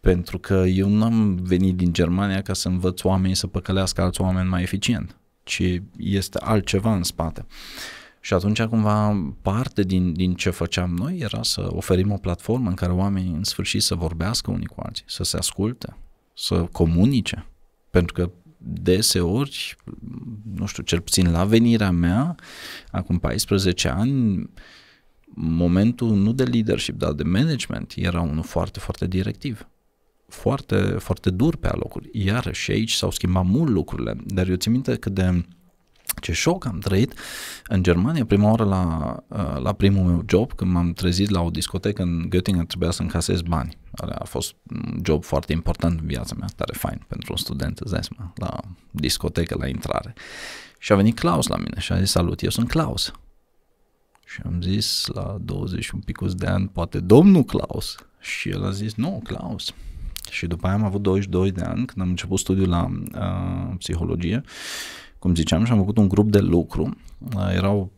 pentru că eu nu am venit din Germania ca să învăț oamenii să păcălească alți oameni mai eficient, ci este altceva în spate. Uh, și atunci cumva parte din, din ce făceam noi era să oferim o platformă în care oamenii în sfârșit să vorbească unii cu alții, să se asculte, să comunice. Pentru că deseori, nu știu, cel puțin la venirea mea, acum 14 ani, momentul nu de leadership, dar de management era unul foarte, foarte directiv foarte, foarte dur pe alocuri. Iar și aici s-au schimbat mult lucrurile, dar eu țin minte că de ce șoc am trăit în Germania prima oară la, uh, la primul meu job când m-am trezit la o discotecă în Göttingen trebuia să încasez bani a fost un job foarte important în viața mea, tare fain pentru un student, zesma, la discotecă, la intrare. Și a venit Claus la mine și a zis, salut, eu sunt Claus. Și am zis, la 21 picus de ani, poate domnul Claus. Și el a zis, nu, Claus. Și după aia am avut 22 de ani, când am început studiul la uh, psihologie cum ziceam, și am făcut un grup de lucru. Uh, erau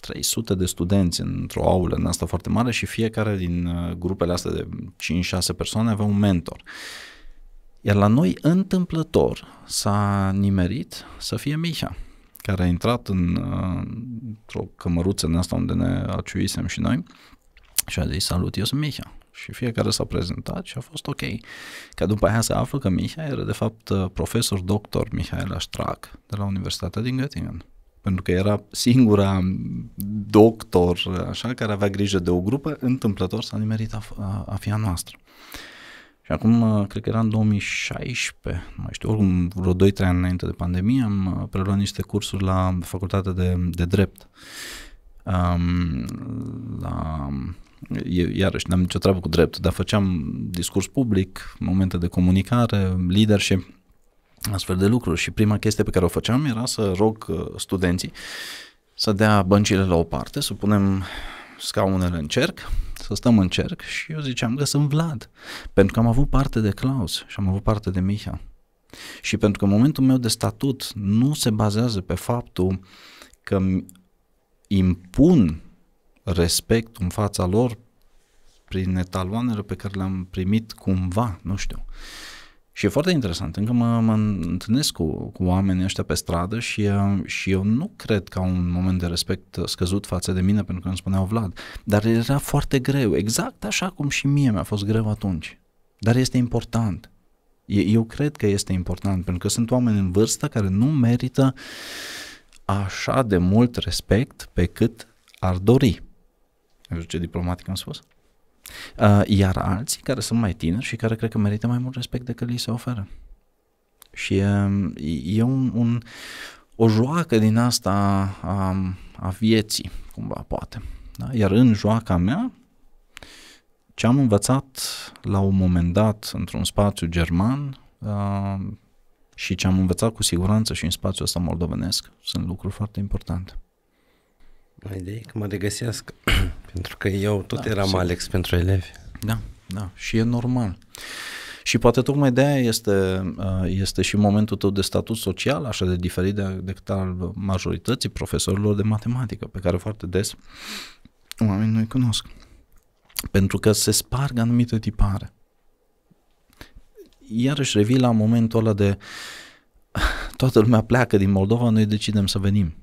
300 de studenți într-o aulă în asta foarte mare și fiecare din uh, grupele astea de 5-6 persoane avea un mentor. Iar la noi, întâmplător, s-a nimerit să fie Mihia, care a intrat în, uh, într-o cămăruță în asta unde ne aciuisem și noi și a zis, salut, eu sunt Mihia și fiecare s-a prezentat și a fost ok. Ca după aia se află că Mihai era de fapt uh, profesor doctor Mihail Aștrac de la Universitatea din Göttingen. Pentru că era singura mm, doctor uh, așa care avea grijă de o grupă, întâmplător s-a nimerit a, a, a noastră. Și acum, uh, cred că era în 2016, nu mai știu, oricum vreo 2-3 ani înainte de pandemie, am preluat niște cursuri la facultatea de, de drept. Um, la iarăși, n-am nicio treabă cu drept. dar făceam discurs public, momente de comunicare, leadership, astfel de lucruri și prima chestie pe care o făceam era să rog uh, studenții să dea băncile la o parte, să punem scaunele în cerc, să stăm în cerc și eu ziceam că sunt Vlad, pentru că am avut parte de Claus și am avut parte de Miha. Și pentru că momentul meu de statut nu se bazează pe faptul că îmi impun respect în fața lor prin etaloanele pe care le-am primit cumva, nu știu. Și e foarte interesant, încă mă, mă întâlnesc cu, cu oamenii ăștia pe stradă și, uh, și eu nu cred că au un moment de respect scăzut față de mine, pentru că îmi spuneau Vlad, dar era foarte greu, exact așa cum și mie mi-a fost greu atunci. Dar este important. Eu cred că este important, pentru că sunt oameni în vârstă care nu merită așa de mult respect pe cât ar dori. Nu știu ce diplomatic am spus. Uh, iar alții care sunt mai tineri și care cred că merită mai mult respect decât li se oferă. Și uh, e un, un, o joacă din asta a, a vieții, cumva, poate. Da? Iar în joaca mea, ce am învățat la un moment dat într-un spațiu german uh, și ce am învățat cu siguranță și în spațiul ăsta moldovenesc sunt lucruri foarte importante. Mai de că mă regăsească, pentru că eu tot da, eram sigur. Alex pentru elevi. Da, da, și e normal. Și poate tocmai de aia este, uh, este și momentul tău de statut social așa de diferit de, al majorității profesorilor de matematică, pe care foarte des oamenii nu-i cunosc. Pentru că se sparg anumite tipare. Iarăși revii la momentul ăla de toată lumea pleacă din Moldova, noi decidem să venim.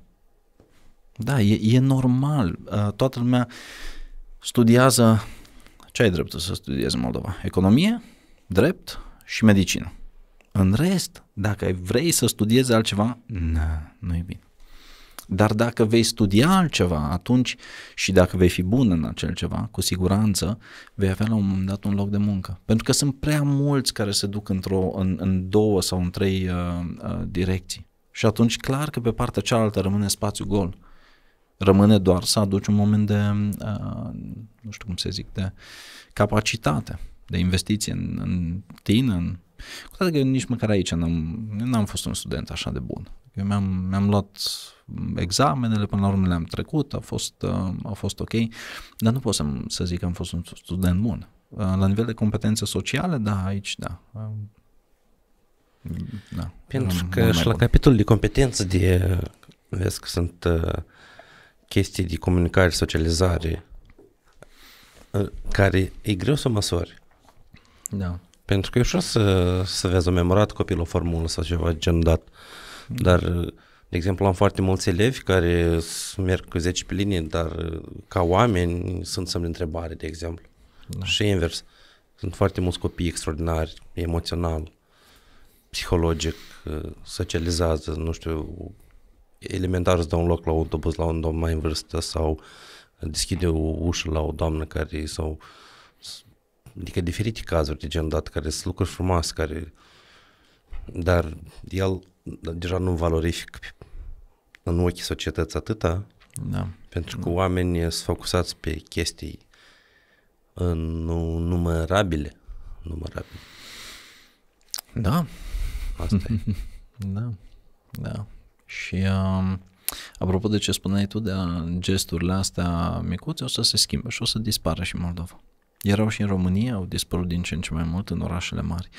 Da, e, e normal. Uh, toată lumea studiază, ce ai dreptul să studiezi în Moldova? Economie, drept și medicină. În rest, dacă vrei să studiezi altceva, nu e bine. Dar dacă vei studia altceva atunci și dacă vei fi bun în acel ceva, cu siguranță vei avea la un moment dat un loc de muncă. Pentru că sunt prea mulți care se duc într-o, în, în două sau în trei uh, uh, direcții. Și atunci clar că pe partea cealaltă rămâne spațiu gol. Uh, Rămâne doar să aduci un moment de, nu știu cum să zic, de capacitate, de investiție în, în tine, în... Cu toate că eu nici măcar aici n-am, n-am fost un student așa de bun. Eu mi-am, mi-am luat examenele, până la urmă le-am trecut, a fost, a fost ok, dar nu pot să, să zic că am fost un student bun. La nivel de competențe sociale, da, aici da. da Pentru că și la capitolul de competență de, vezi că sunt uh, chestii de comunicare, socializare, uh, care e greu să măsori. Da. Pentru că e ușor să, să vezi o memorat copil o formulă sau ceva gen dat. Dar, de exemplu, am foarte mulți elevi care merg cu 10 pe linie, dar uh, ca oameni sunt semne întrebare, de exemplu. Da. Și invers. Sunt foarte mulți copii extraordinari, emoțional, psihologic, uh, socializează, nu știu, elementar îți dă un loc la autobuz la un domn mai în vârstă sau deschide o ușă la o doamnă care sau adică diferite cazuri de genul dat care sunt lucruri frumoase care dar el deja nu valorific în ochii societății atâta da. pentru că da. oamenii sunt focusați pe chestii în numărabile numărabile da asta e da da și uh, apropo de ce spuneai tu de gesturile astea micuțe, o să se schimbe și o să dispară și Moldova. Erau și în România, au dispărut din ce în ce mai mult în orașele mari.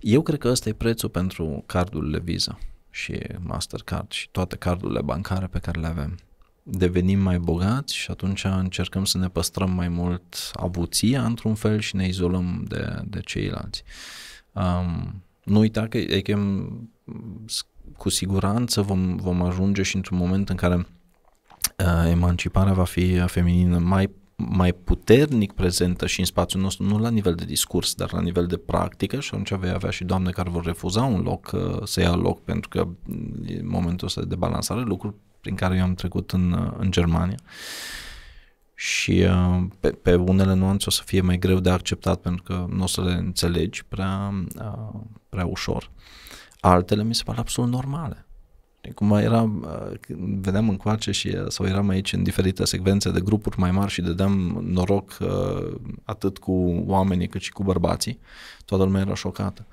Eu cred că ăsta e prețul pentru cardurile Visa și Mastercard și toate cardurile bancare pe care le avem. Devenim mai bogați și atunci încercăm să ne păstrăm mai mult avuția într-un fel și ne izolăm de, de ceilalți. Um, nu uita că că adică, cu siguranță vom, vom ajunge și într-un moment în care uh, emanciparea va fi uh, feminină mai mai puternic prezentă și în spațiul nostru, nu la nivel de discurs, dar la nivel de practică și atunci vei avea și doamne care vor refuza un loc, uh, să ia loc, pentru că e momentul ăsta de balansare, lucruri prin care eu am trecut în, uh, în Germania. Și pe, pe unele nuanțe o să fie mai greu de acceptat pentru că nu o să le înțelegi prea, prea ușor. Uh, Altele mi se par absolut normale. Cum era, uh, vedeam în coace și, uh, sau eram aici în diferite secvențe de grupuri mai mari și dădeam noroc uh, atât cu oamenii cât și cu bărbații, toată lumea era șocată.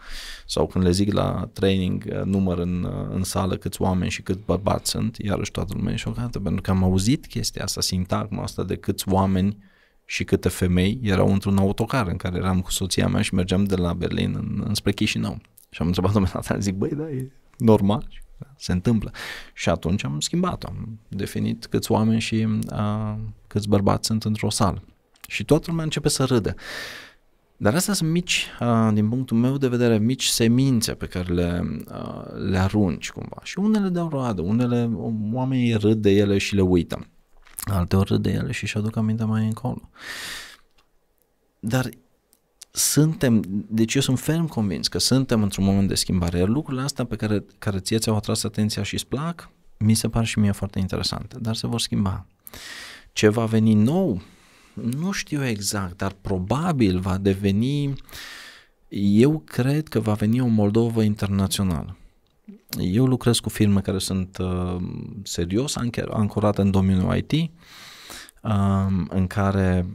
Sau când le zic la training număr în, în sală câți oameni și cât bărbați sunt, iarăși toată lumea e șocată, pentru că am auzit chestia asta, sintagma asta de câți oameni și câte femei erau într-un autocar în care eram cu soția mea și mergeam de la Berlin în, înspre Chișinău. Și am întrebat-o Nathan, zic, băi, da, e normal, se întâmplă. Și atunci am schimbat-o, am definit câți oameni și a, câți bărbați sunt într-o sală. Și toată lumea începe să râdă. Dar astea sunt mici, a, din punctul meu de vedere, mici semințe pe care le, a, le arunci cumva. Și unele dau roadă, unele oamenii râd de ele și le uită. Alteori râd de ele și își aduc aminte mai încolo. Dar suntem, deci eu sunt ferm convins că suntem într-un moment de schimbare, iar lucrurile astea pe care, care ție ți-au atras atenția și îți plac, mi se par și mie foarte interesante, dar se vor schimba. Ce va veni nou? Nu știu exact, dar probabil va deveni, eu cred că va veni o Moldovă internațională. Eu lucrez cu firme care sunt uh, serios ancorate în domeniul IT, uh, um, în care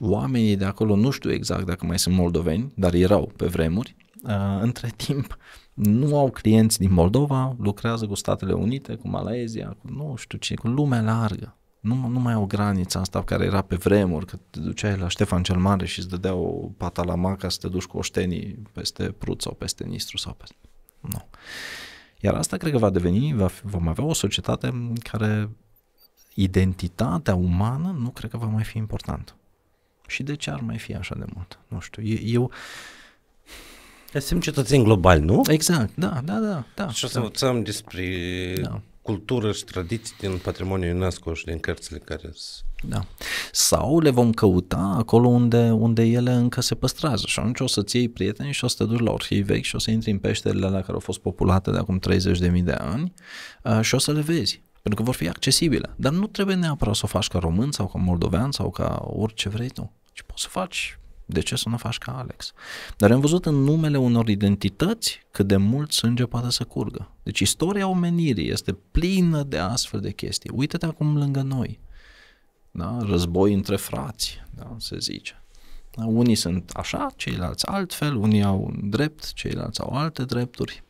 oamenii de acolo, nu știu exact dacă mai sunt moldoveni, dar erau pe vremuri, uh, între timp nu au clienți din Moldova, lucrează cu Statele Unite, cu Malaezia, cu nu știu ce, cu lumea largă. Nu, nu mai au granița asta care era pe vremuri, că te duceai la Ștefan cel Mare și îți dădea o maca, să te duci cu oștenii peste Prut sau peste Nistru sau peste... Nu. Iar asta cred că va deveni, va, vom avea o societate în care identitatea umană nu cred că va mai fi importantă. Și de ce ar mai fi așa de mult? Nu știu, eu... Că suntem cetățeni globali, nu? Exact, da, da, da. da și o să da. despre da. cultură și tradiții din patrimoniul UNESCO și din cărțile care sunt da. Sau le vom căuta acolo unde, unde ele încă se păstrează și atunci o să-ți iei prieteni și o să te duci la orhii vechi și o să intri în peșterile alea care au fost populate de acum 30.000 de ani și o să le vezi. Pentru că vor fi accesibile. Dar nu trebuie neapărat să o faci ca român sau ca moldovean sau ca orice vrei tu. Și poți să faci de ce să nu faci ca Alex? Dar am văzut în numele unor identități cât de mult sânge poate să curgă. Deci istoria omenirii este plină de astfel de chestii. Uită-te acum lângă noi. Da? Război între frați, da? se zice. Da? Unii sunt așa, ceilalți altfel, unii au un drept, ceilalți au alte drepturi.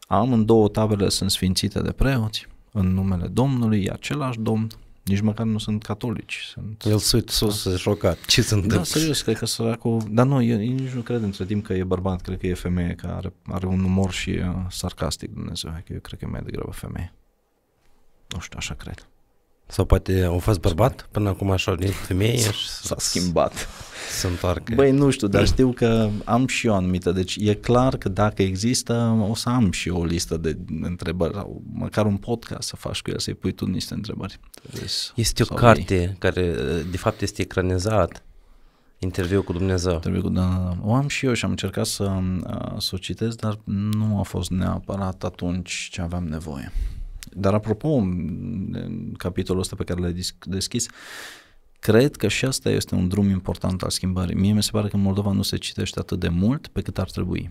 Am două tabele sunt sfințite de preoți în numele Domnului, e același Domn, nici măcar nu sunt catolici. Sunt... El sunt uită sus, da. șocat. Ce se da, întâmplă? Da, serios, cred că săracul... Dar nu, eu nici nu cred între timp că e bărbat, cred că e femeie, că are, are un umor și sarcastic Dumnezeu, că eu cred că e mai degrabă femeie. Nu știu, așa cred. Sau poate au fost bărbat până acum și au venit femeie și s-a schimbat. Se întoarcă. Băi, nu știu, dar da. știu că am și eu anumită. Deci e clar că dacă există, o să am și eu o listă de întrebări, sau măcar un podcast să faci cu el, să-i pui tu niște întrebări. este o carte ei. care, de fapt, este ecranizat. Interviu cu Dumnezeu. Interviu cu da, da, da. O am și eu și am încercat să, uh, să o citesc, dar nu a fost neapărat atunci ce aveam nevoie. Dar apropo, în capitolul ăsta pe care l-ai deschis, cred că și asta este un drum important al schimbării. Mie mi se pare că în Moldova nu se citește atât de mult pe cât ar trebui.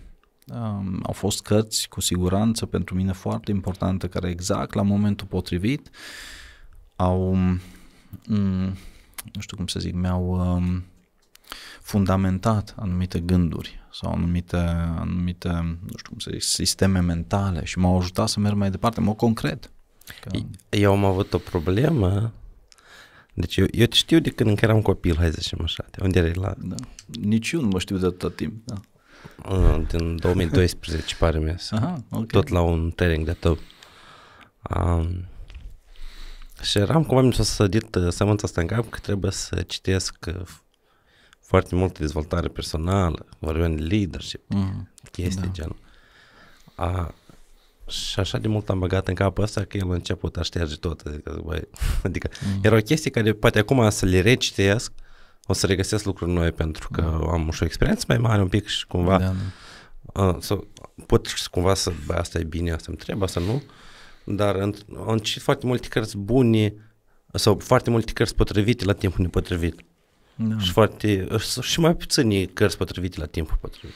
Um, au fost cărți cu siguranță pentru mine foarte importante care exact la momentul potrivit au, um, nu știu cum să zic, mi-au um, fundamentat anumite gânduri sau anumite, anumite nu știu cum să zic, sisteme mentale și m-au ajutat să merg mai departe, mă concret. Că... Eu am avut o problemă deci eu, eu te știu de când eram copil, hai să zicem așa, de unde erai la... Da. Nici eu nu mă știu de atât timp, da. Din 2012, pare mi Aha, okay. Tot la un training de tău. Um, și eram cumva mi s-a sădit uh, sămânța asta în cap că trebuie să citesc uh, foarte mult dezvoltare personală, vorbim de leadership, mm. chestii da. genul. A, și așa de mult am băgat în capul ăsta că el a început a șterge tot. Adică, băi, adică mm. era o chestie care poate acum să le recitesc, o să regăsesc lucruri noi pentru că mm. am și o experiență mai mare un pic și cumva da, da. A, să, pot și cumva să, bă, asta e bine, asta îmi trebuie, asta nu, dar am citit foarte multe cărți bune sau foarte multe cărți potrivite la timpul nepotrivit. Da. Și, foarte, și mai puțini cărți potrivite la timpul potrivit.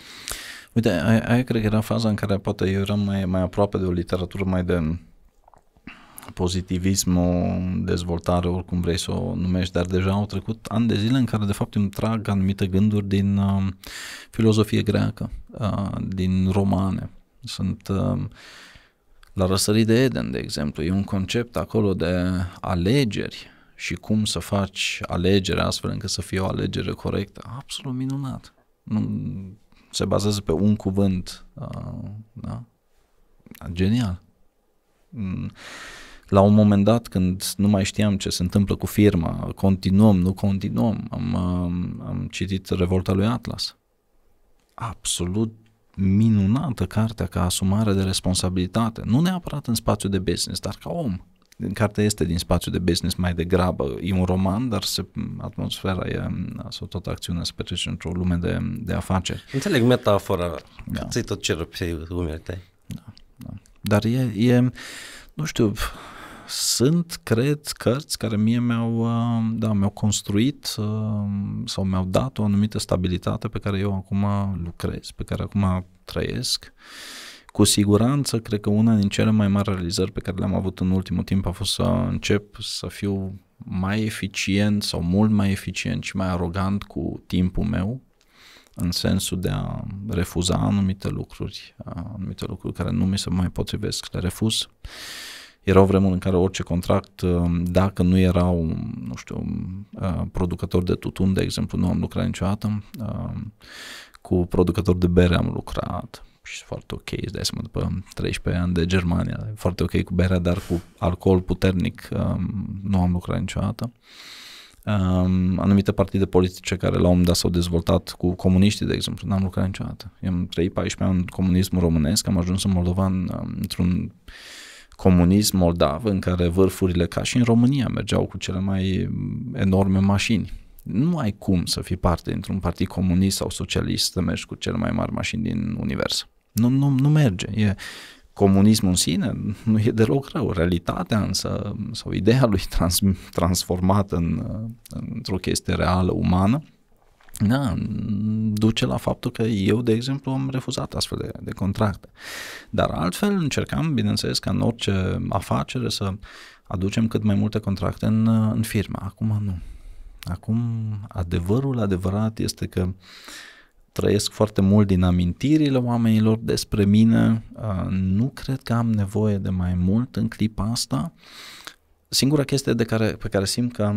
Uite, aia, aia cred că era faza în care poate eu eram mai, mai aproape de o literatură mai de pozitivism, o dezvoltare, oricum vrei să o numești, dar deja au trecut ani de zile în care de fapt îmi trag anumite gânduri din uh, filozofie greacă, uh, din romane. Sunt uh, la răsărit de Eden, de exemplu, e un concept acolo de alegeri și cum să faci alegerea astfel încât să fie o alegere corectă, absolut minunat. Nu, se bazează pe un cuvânt. Uh, da? Genial. Mm. La un moment dat, când nu mai știam ce se întâmplă cu firma, continuăm, nu continuăm, am, am citit Revolta lui Atlas. Absolut minunată cartea ca asumare de responsabilitate, nu neapărat în spațiu de business, dar ca om cartea este din spațiu de business mai degrabă. E un roman, dar se, atmosfera e, sau toată acțiunea se petrece într-o lume de, de afaceri. Înțeleg metafora, da. ți tot ce pe umeri tăi. Da, da. Dar e, e, nu știu, sunt, cred, cărți care mie mi-au, da, mi-au construit sau mi-au dat o anumită stabilitate pe care eu acum lucrez, pe care acum trăiesc. Uh, cu siguranță, cred că una din cele mai mari realizări pe care le-am avut în ultimul timp a fost să încep să fiu mai eficient sau mult mai eficient și mai arogant cu timpul meu, în sensul de a refuza anumite lucruri, anumite lucruri care nu mi se mai potrivesc, le refuz. Erau vremuri în care orice contract, ă, dacă nu erau, nu știu, ă, producător de tutun, de exemplu, nu am lucrat niciodată, ă, cu producător de bere am lucrat, și foarte ok, îți dai seama, după 13 ani de Germania, foarte ok cu berea, dar cu alcool puternic um, nu am lucrat niciodată. Um, anumite partide politice care la un moment dat s-au dezvoltat cu comuniștii, de exemplu, n-am lucrat niciodată. Eu am trăit 14 ani în comunismul românesc, am ajuns în Moldova um, într-un comunism moldav în care vârfurile ca și în România mergeau cu cele mai enorme mașini. Nu ai cum să fii parte dintr-un partid comunist sau socialist să mergi cu cele mai mari mașini din univers. Nu, nu, nu merge. E, comunismul în sine nu e deloc rău. Realitatea însă, sau ideea lui trans, transformată în, într-o chestie reală, umană, da, duce la faptul că eu, de exemplu, am refuzat astfel de, de contracte. Dar altfel încercam, bineînțeles, ca în orice afacere să aducem cât mai multe contracte în, în firmă. Acum nu. Acum adevărul adevărat este că uh, trăiesc foarte mult din amintirile oamenilor despre mine, nu cred că am nevoie de mai mult în clipa asta. Singura chestie de care, pe care simt că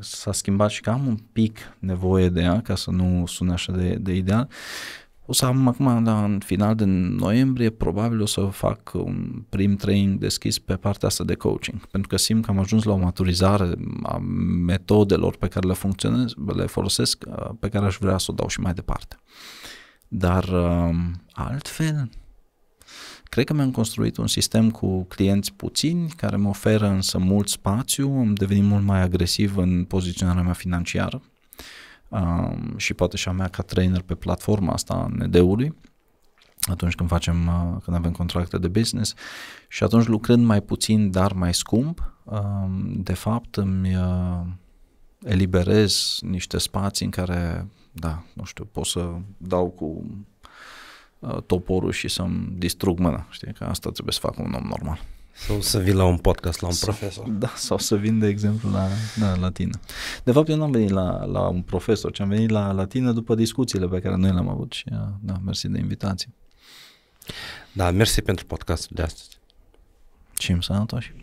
s-a schimbat și că am un pic nevoie de ea, ca să nu sune așa de, de ideal, o să am acum, la da, în final de noiembrie, probabil o să fac un prim training deschis pe partea asta de coaching, pentru că simt că am ajuns la o maturizare a metodelor pe care le funcționez, le folosesc, pe care aș vrea să o dau și mai departe. Dar altfel, Cred că mi-am construit un sistem cu clienți puțini, care mă oferă însă mult spațiu, am devenit mult mai agresiv în poziționarea mea financiară, um, și poate și a mea ca trainer pe platforma asta ND-ului atunci când facem, uh, când avem contracte de business și atunci lucrând mai puțin, dar mai scump, um, de fapt îmi uh, eliberez niște spații în care, da, nu știu, pot să dau cu uh, toporul și să-mi distrug mâna. Știi că asta trebuie să fac un om normal. Sau să vii la un podcast la un sau, profesor. Da, sau să vin, de exemplu, la, da, la tine. De fapt, eu n-am venit la, la un profesor, ci am venit la, la tine după discuțiile pe care noi le-am avut și uh, da, mersi de invitație. Da, mersi pentru podcastul de astăzi. Și îmi sănătoși.